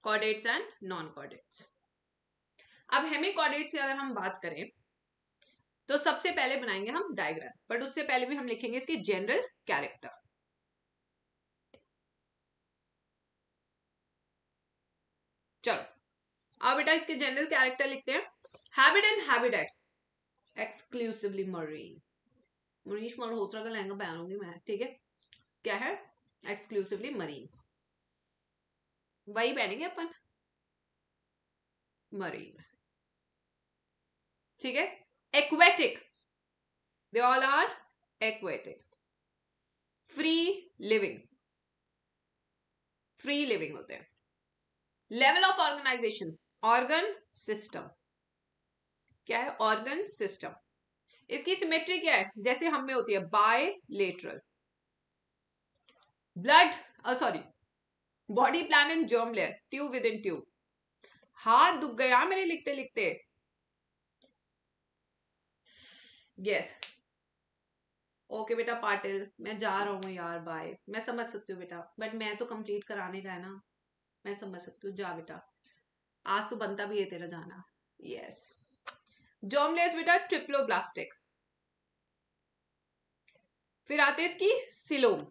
कॉडेट्स एंड नॉन कॉडेट्स अब हेमिकॉर्डेट से अगर हम बात करें तो सबसे पहले बनाएंगे हम डायग्राम बट उससे पहले भी हम लिखेंगे इसके जनरल कैरेक्टर चलो अब बेटा इसके जनरल कैरेक्टर लिखते हैं habit and habitat exclusively marine Munish Malhotra का लहंगा पहनूंगी मैं ठीक है क्या है एक्सक्लूसिवली मरीन वही पहनेंगे अपन मरीन ठीक है aquatic they all are aquatic free living free living होते हैं level of organisation organ system क्या है ऑर्गन सिस्टम इसकी सिमेट्री क्या है जैसे हम में होती है bilateral blood sorry body plan and germ layer tube within tube हाथ दुख गया मेरे लिखते लिखते यस ओके बेटा पाटिल मैं जा रहा हूँ यार बाय मैं समझ सकती हूँ बेटा बट मैं तो कंप्लीट कराने का है ना मैं समझ सकती हूँ जा बेटा आज तो बनता भी है तेरा जाना यस जॉमलेस बेटा ट्रिप्लो ब्लास्टिक फिर आते इसकी सिलोम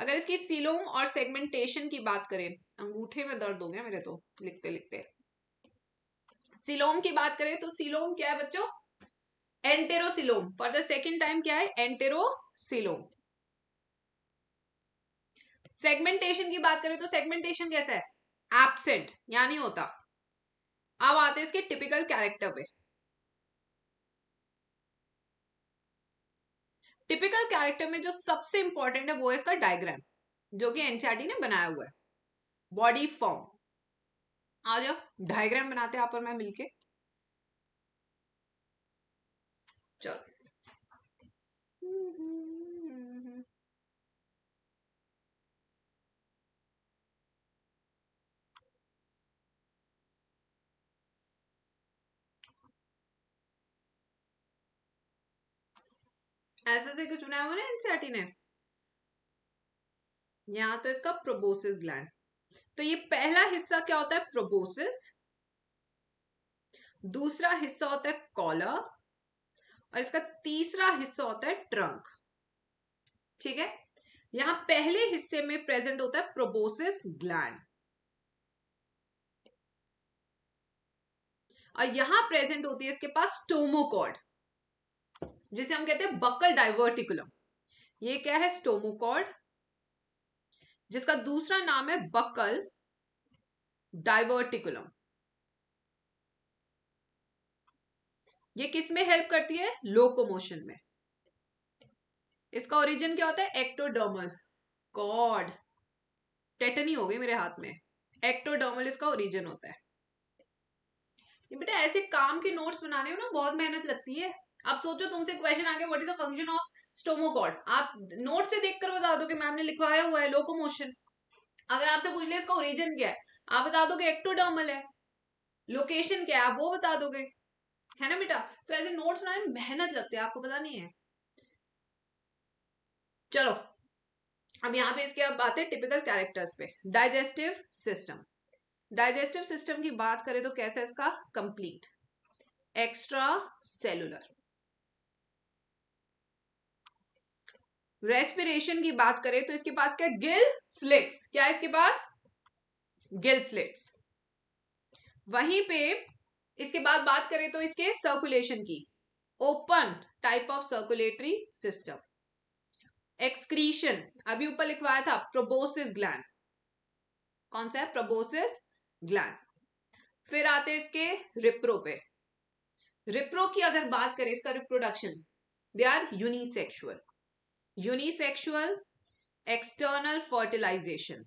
अगर इसकी सिलोम और सेगमेंटेशन की बात करें अंगूठे में दर्द हो गया मेरे तो लिखते लिखते सिलोम की बात करें तो सिलोम क्या है बच्चों enterocoelom for the second time क्या है एंटेरोसिलोम सेगमेंटेशन की बात करें तो सेगमेंटेशन कैसा है एबसेंट यानी होता अब आते इसके टिपिकल कैरेक्टर पे टिपिकल कैरेक्टर में जो सबसे इंपॉर्टेंट है वो है इसका डायग्राम जो कि एनसीआरटी e ने बनाया हुआ है बॉडी फॉर्म आ जाओ डायग्राम बनाते हैं आप और मैं मिलके चलो ऐसे से कुछ बनाया हुआ ना एनसीआरटी e ने यहां तो इसका प्रोबोसिस ग्लैंड तो ये पहला हिस्सा क्या होता है प्रोबोसिस दूसरा हिस्सा होता है कॉलर और इसका तीसरा हिस्सा होता है ट्रंक ठीक है यहां पहले हिस्से में प्रेजेंट होता है प्रोबोसिस ग्लैंड और यहां प्रेजेंट होती है इसके पास स्टोमोकॉड जिसे हम कहते हैं बक्कल डाइवर्टिकुलम ये क्या है स्टोमोकॉड जिसका दूसरा नाम है बक्कल डाइवर्टिकुलम ये किस में हेल्प करती है लोकोमोशन में इसका ओरिजिन क्या होता है एक्टोडर्मल कॉड टेटनी हो गई मेरे हाथ में एक्टोडर्मल इसका ओरिजिन होता है बेटा ऐसे काम के नोट्स बनाने में ना बहुत मेहनत लगती है आप सोचो तुमसे क्वेश्चन आगे what is the function of stomochord आप नोट से देखकर बता दो कि मैम ने लिखवाया हुआ है लोकोमोशन अगर आपसे पूछ ले इसका ओरिजिन क्या है आप बता दोगे एक्टोडर्मल है लोकेशन क्या है आप वो बता दोगे है ना बेटा तो ऐसे नोट्स बनाने में मेहनत लगती है आपको पता नहीं है चलो अब यहाँ पे इसके अब आते हैं टिपिकल कैरेक्टर्स पे डाइजेस्टिव सिस्टम डाइजेस्टिव सिस्टम की बात करें तो कैसा इसका कंप्लीट एक्स्ट्रा सेलुलर रेस्पिरेशन की बात करें तो इसके पास क्या गिल स्लिट्स क्या इसके पास गिल स्लिट्स वहीं पे इसके बाद बात करें तो इसके सर्कुलेशन की open type of circulatory system excretion अभी ऊपर लिखवाया था प्रोबोसिस ग्लैंड कौन सा है प्रोबोसिस ग्लैंड फिर आते इसके रिप्रो पे रिप्रो की अगर बात करें इसका reproduction they are unisexual unisexual external fertilisation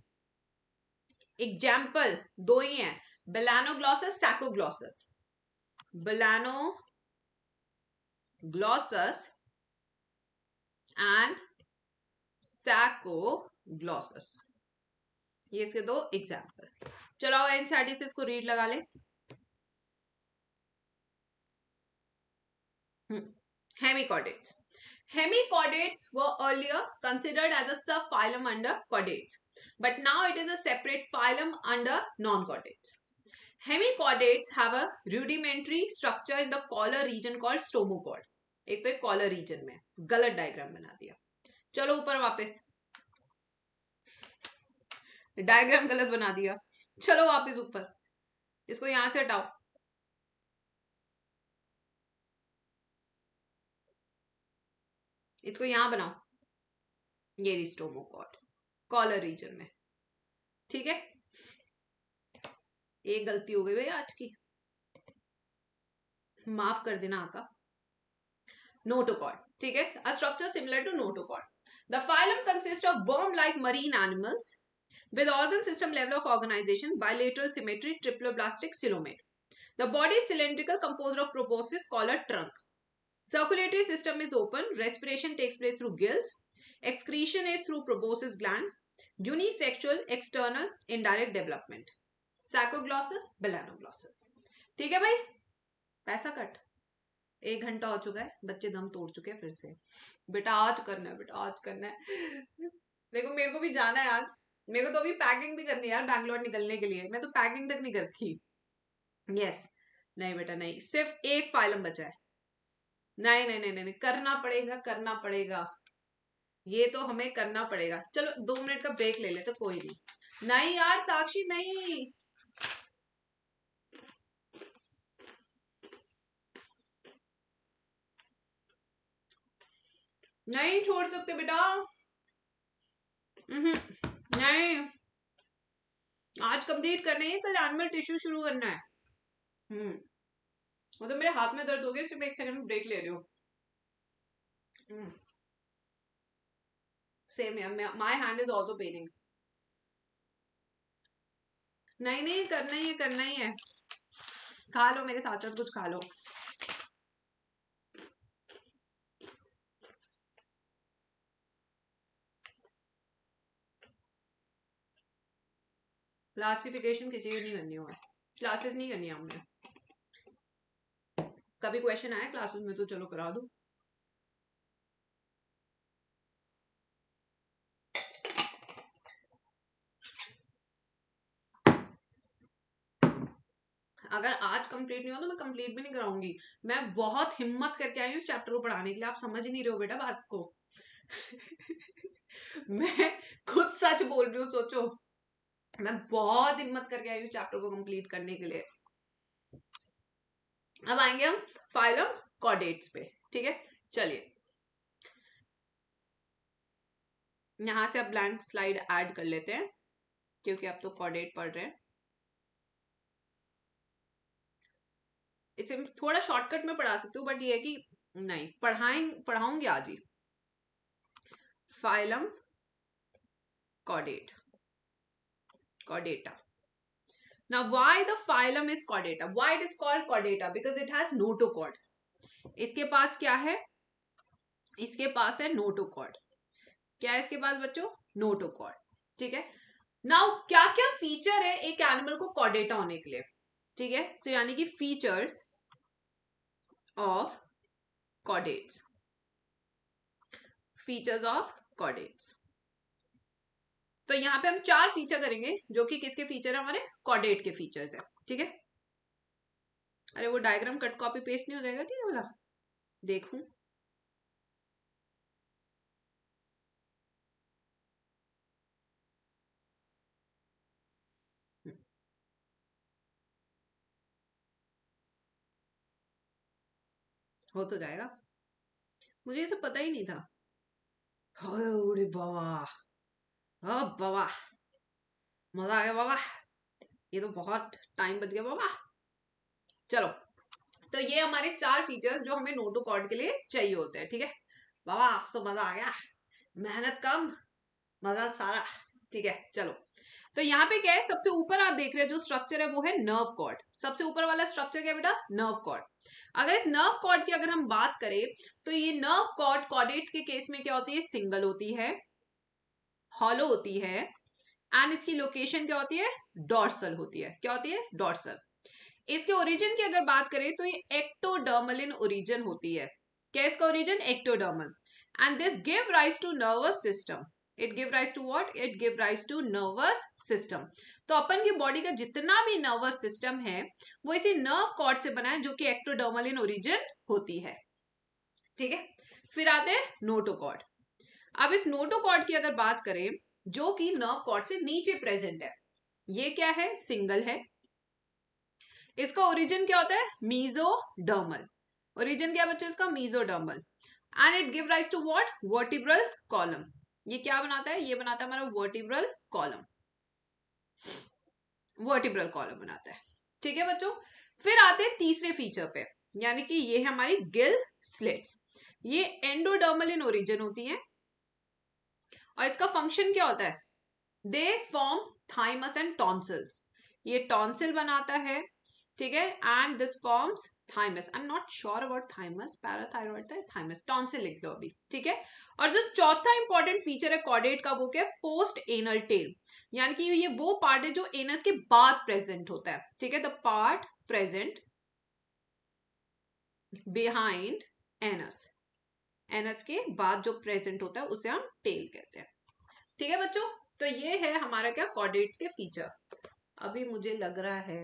example दो ही है Balanoglossus Saccoglossus balano glossus and Saccoglossus ये इसके दो एग्जाम्पल चलो एनसीआरटी से इसको रीड लगा ले hemichordates hemichordates were earlier considered as a subphylum under chordates but now it is a separate phylum under non chordates hemichordates have a rudimentary structure in the collar region called stomochord एक तो एक collar reason में गलत diagram बना दिया चलो ऊपर वापस डायग्राम गलत बना दिया चलो वापस ऊपर इसको यहां से हटाओ इसको यहां बनाओ ये स्टोमोकॉड कॉलर रीजन में ठीक है एक गलती हो गई भाई आज की माफ कर देना आका नोटोकॉड ठीक है a structure similar to notochord the phylum consist of worm like marine animals with organ system level of organisation bilateral symmetry triploblastic coelomate the body cylindrical compose of proboscis collar trunk circulatory system is open respiration takes place through gills excretion is through proboscis gland unisexual external indirect development Saccoglossus Balanoglossus ठीक है भाई पैसा cut एक घंटा हो चुका है बच्चे दम तोड़ चुके हैं फिर से बेटा आज करना है बेटा आज करना है देखो मेरे को भी जाना है आज मेरे को तो अभी पैकिंग भी करनी है यार बैंगलोर निकलने के लिए मैं तो पैकिंग तक नहीं कर रखी यस नहीं बेटा नहीं सिर्फ एक फाइलम बचा है नहीं नहीं नहीं नहीं करना पड़ेगा करना पड़ेगा ये तो हमें करना पड़ेगा चलो दो मिनट का ब्रेक ले लेते तो कोई नहीं नहीं यार साक्षी नहीं नहीं छोड़ सकते बेटा हम्म, नहीं आज कंप्लीट करना है कल एनिमल टिश्यू शुरू करना है हम्म मतलब मेरे हाथ में दर्द हो गया सिर्फ एक सेकंड ब्रेक ले लो सेम है my hand is also paining नहीं नहीं करना ही है करना ही है खा लो मेरे साथ साथ कुछ खा लो क्लासिफिकेशन किसी की नहीं करनी हो क्लासेस नहीं करनी हमने कभी क्वेश्चन आया क्लासेस में तो चलो करा दू अगर आज कंप्लीट नहीं हो तो मैं कंप्लीट भी नहीं कराऊंगी मैं बहुत हिम्मत करके आई हूँ इस चैप्टर को पढ़ाने के लिए आप समझ नहीं रहे हो बेटा बात को मैं खुद सच बोल रही हूँ सोचो मैं बहुत हिम्मत करके आई हूँ चैप्टर को कंप्लीट करने के लिए अब आएंगे हम फाइलम कॉडेट्स पे ठीक है चलिए यहां से आप ब्लैंक स्लाइड ऐड कर लेते हैं क्योंकि आप तो कॉडेट पढ़ रहे हैं इसे थोड़ा शॉर्टकट में पढ़ा सकती हूँ बट ये है कि नहीं पढ़ाएं पढ़ाऊंगी आज ही फाइलम कॉडेट chordata. Now, why the phylum is chordata? Why it is called chordata? Because it has notochord. इसके पास क्या है इसके पास है नोटोकॉर्ड क्या है इसके पास बच्चों नोटोकॉर्ड ठीक है नाउ क्या क्या फीचर है एक एनिमल को कॉडेटा होने के लिए ठीक है सो यानी कि features of chordates features of chordates तो यहाँ पे हम चार फीचर करेंगे जो कि किसके फीचर है हमारे कॉर्डेट के फीचर्स है ठीक है अरे वो डायग्राम कट कॉपी पेस्ट नहीं हो जाएगा क्या बोला देखू हो तो जाएगा मुझे ये सब पता ही नहीं था बाबा हाँ, बाबा मजा आ गया बाबा ये तो बहुत टाइम बच गया बाबा चलो तो ये हमारे चार फीचर्स जो हमें नोटो कॉर्ड के लिए चाहिए होते हैं ठीक है बाबा आज तो मजा आ गया मेहनत कम मजा सारा ठीक है चलो तो यहाँ पे क्या है सबसे ऊपर आप देख रहे हैं जो स्ट्रक्चर है वो है नर्व कॉर्ड सबसे ऊपर वाला स्ट्रक्चर क्या बेटा नर्व कॉर्ड अगर इस नर्व कॉर्ड की अगर हम बात करें तो ये नर्व कॉर्ड कॉर्डेट्स के केस में क्या होती है सिंगल होती है हॉलो होती है एंड इसकी लोकेशन क्या होती है डॉर्सल होती है क्या होती है डॉर्सल इसके ओरिजिन की अगर बात करें तो ये एक्टोडर्मल इन ओरिजिन होती है क्या इसका origin ectodermal and this give rise to nervous system it give rise to what it give rise to nervous system तो अपन की बॉडी का जितना भी नर्वस सिस्टम है वो इसी नर्व कॉर्ड से बना है जो कि एक्टोडर्मल इन ओरिजिन होती है ठीक है फिर आते हैं नोटोकॉर्ड अब इस नोटोकॉर्ड की अगर बात करें जो कि नर्व कॉर्ड से नीचे प्रेजेंट है ये क्या है सिंगल है इसका ओरिजिन क्या होता है मीजोडर्मल ओरिजिन क्या बच्चों इसका mesodermal and it give rise to what vertebral column ये क्या बनाता है ये बनाता है हमारा वर्टिब्रल कॉलम वर्टिब्रल कॉलम बनाता है ठीक है बच्चों फिर आते हैं तीसरे फीचर पे यानी कि ये है हमारी गिल स्लेट्स ये एंडोडर्मल इन ओरिजिन होती है और इसका फंक्शन क्या होता है they form thymus and tonsils ये टॉन्सिल बनाता है ठीक है and this forms thymus I am not sure about thymus parathyroid thymus tonsil लिख लो अभी ठीक है और जो चौथा इंपॉर्टेंट फीचर है कॉर्डेट का वो क्या पोस्ट एनल टेल यानी कि ये वो पार्ट है जो एनस के बाद प्रेजेंट होता है ठीक है the part present behind anus anus के बाद जो प्रेजेंट होता है उसे हम टेल कहते हैं ठीक है बच्चों तो ये है हमारा क्या कॉर्डेट्स के फीचर अभी मुझे लग रहा है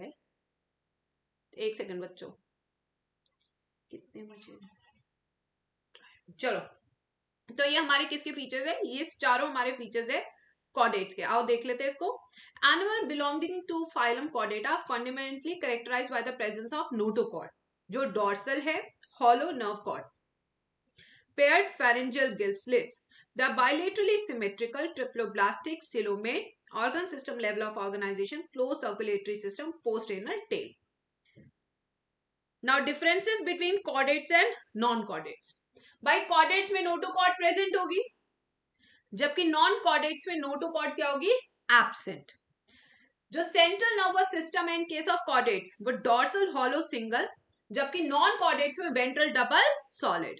एक सेकंड बच्चों कितने बचे चलो तो ये हमारे किसके फीचर्स है ये चारों हमारे फीचर्स है कॉर्डेट्स के आओ देख लेते हैं इसको animal belonging to phylum chordata fundamentally characterise by the presence of notochord जो डॉर्सल है hollow nerve cord paired pharyngeal gill slits. The bilaterally symmetrical triploblastic coelomate organ system level of organization closed circulatory system post anal tail. Now differences between chordates and non-chordates. भाई chordates में notochord present होगी जबकि non chordates में notochord क्या होगी absent जो central nervous system है in case of chordates वो डॉर्सल हॉलो सिंगल जबकि नॉन कॉर्डेट्स में वेंट्रल डबल सॉलिड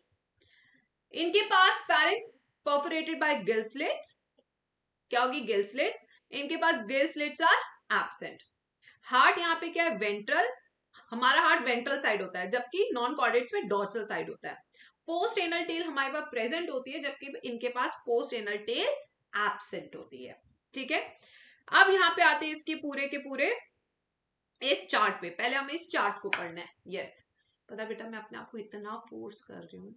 इनके पास parents perforated by gill slits क्या होगी गिल स्लेट्स इनके पास gill slits are absent heart यहाँ पे क्या है वेंट्रल हमारा हार्ट वेंट्रल साइड होता है जबकि नॉन कॉर्डेट्स में डोर्सल साइड होता है पोस्ट एनल टेल हमारे पास प्रेजेंट होती है जबकि इनके पास पोस्ट एनल टेल एबसेंट होती है ठीक है अब यहाँ पे आते हैं इसके पूरे के पूरे इस चार्ट पे पहले हमें इस चार्ट को पढ़ना है यस yes. पता बेटा मैं अपने आप को इतना फोर्स कर रही हूँ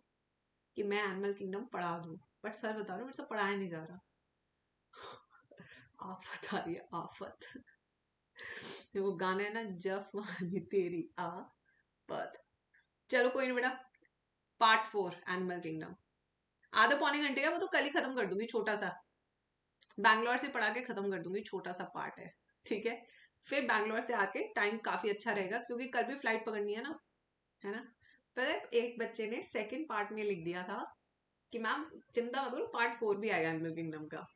कि मैं एनिमल किंगडम पढ़ा दूँ बट सर बता रहे मेरे से पढ़ाया नहीं जा रहा आफत आ रही है आफत वो गाना है ना जफ मानी तेरी आ पद चलो कोई नहीं बेटा पार्ट फोर एनिमल किंगडम आधे पौने घंटे का वो तो कल ही खत्म कर दूंगी छोटा सा बैंगलोर से पढ़ा के खत्म कर दूंगी छोटा सा पार्ट है ठीक है फिर बैंगलोर से आके टाइम काफी अच्छा रहेगा क्योंकि कल भी फ्लाइट पकड़नी है ना है ना पर एक बच्चे ने सेकंड पार्ट में लिख दिया था कि मैम चिंता मत करो पार्ट फोर भी आएगा एनिमल किंगडम का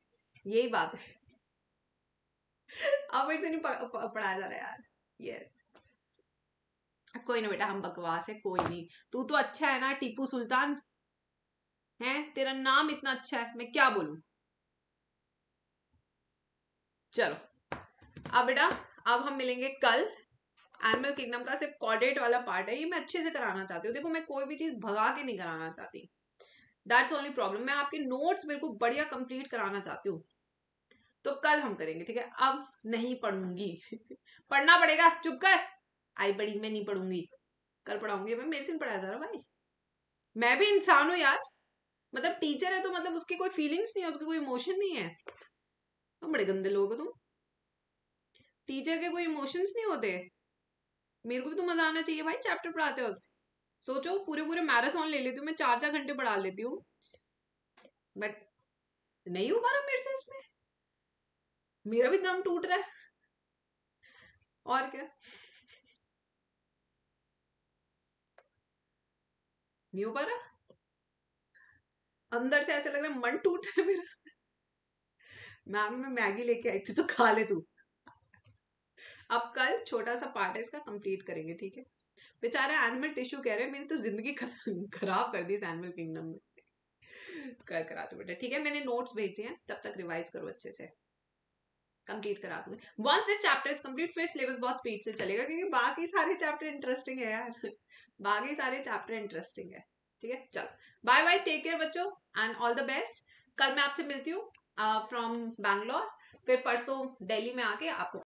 यही बात है अब ऐसे नहीं पढ़ाया जा रहा यार यस कोई ना बेटा हम बकवास है कोई नहीं तू तो अच्छा है ना टीपू सुल्तान है तेरा नाम इतना अच्छा है मैं क्या बोलू चलो अब बेटा अब हम मिलेंगे कल एनिमल किंगडम का सिर्फ कॉर्डेट वाला पार्ट है ये मैं अच्छे से कराना चाहती हूँ देखो मैं कोई भी चीज़ भगा के नहीं कराना चाहती दैट्स ओनली प्रॉब्लम मैं आपके नोट्स बिल्कुल बढ़िया कंप्लीट कराना चाहती हूँ तो कल हम करेंगे ठीक है अब नहीं पढ़ूंगी पढ़ना पड़ेगा चुप कर आई बड़ी मैं नहीं पढ़ूंगी कल पढ़ाऊंगी मैं मेरे से पढ़ाया जा रहा भाई मैं भी इंसान हूँ यार मतलब टीचर है तो मतलब उसकी कोई फीलिंग्स नहीं है उसके कोई इमोशन नहीं है तुम तो बड़े गंदे लोग हो तुम टीचर के कोई इमोशंस नहीं होते मेरे को भी तो मजा आना चाहिए भाई चैप्टर पढ़ाते वक्त सोचो पूरे पूरे मैराथन ले लेती हूँ मैं चार चार घंटे पढ़ा लेती हूँ बट नहीं हो पा रहा मेरे से इसमें मेरा भी दम टूट रहा है और क्या नहीं हो पा रहा अंदर से ऐसे लग रहा है मन टूट रहा है मेरा मैम मैं मैगी लेके आई थी तो खा ले तू अब कल छोटा सा पार्ट है इसका कंप्लीट करेंगे ठीक है बेचारा एनिमल टिश्यू कह रहे हैं मेरी तो जिंदगी खराब कर दी इस एनिमल किंगडम में कर करा दो बेटा ठीक है मैंने नोट्स भेजे हैं तब तक रिवाइज करो अच्छे से कंप्लीट करा दूंगी once this chapter is complete फिर सिलेबस बहुत स्पीड से चलेगा क्योंकि बाकी सारे चैप्टर इंटरेस्टिंग है यार बाकी सारे चैप्टर इंटरेस्टिंग है ठीक है चलो बाय बाय टेक केयर बच्चों एंड ऑल द बेस्ट कल मैं आपसे मिलती हूँ फ्रॉम uh, बैंगलोर फिर परसों दिल्ली में आके आपको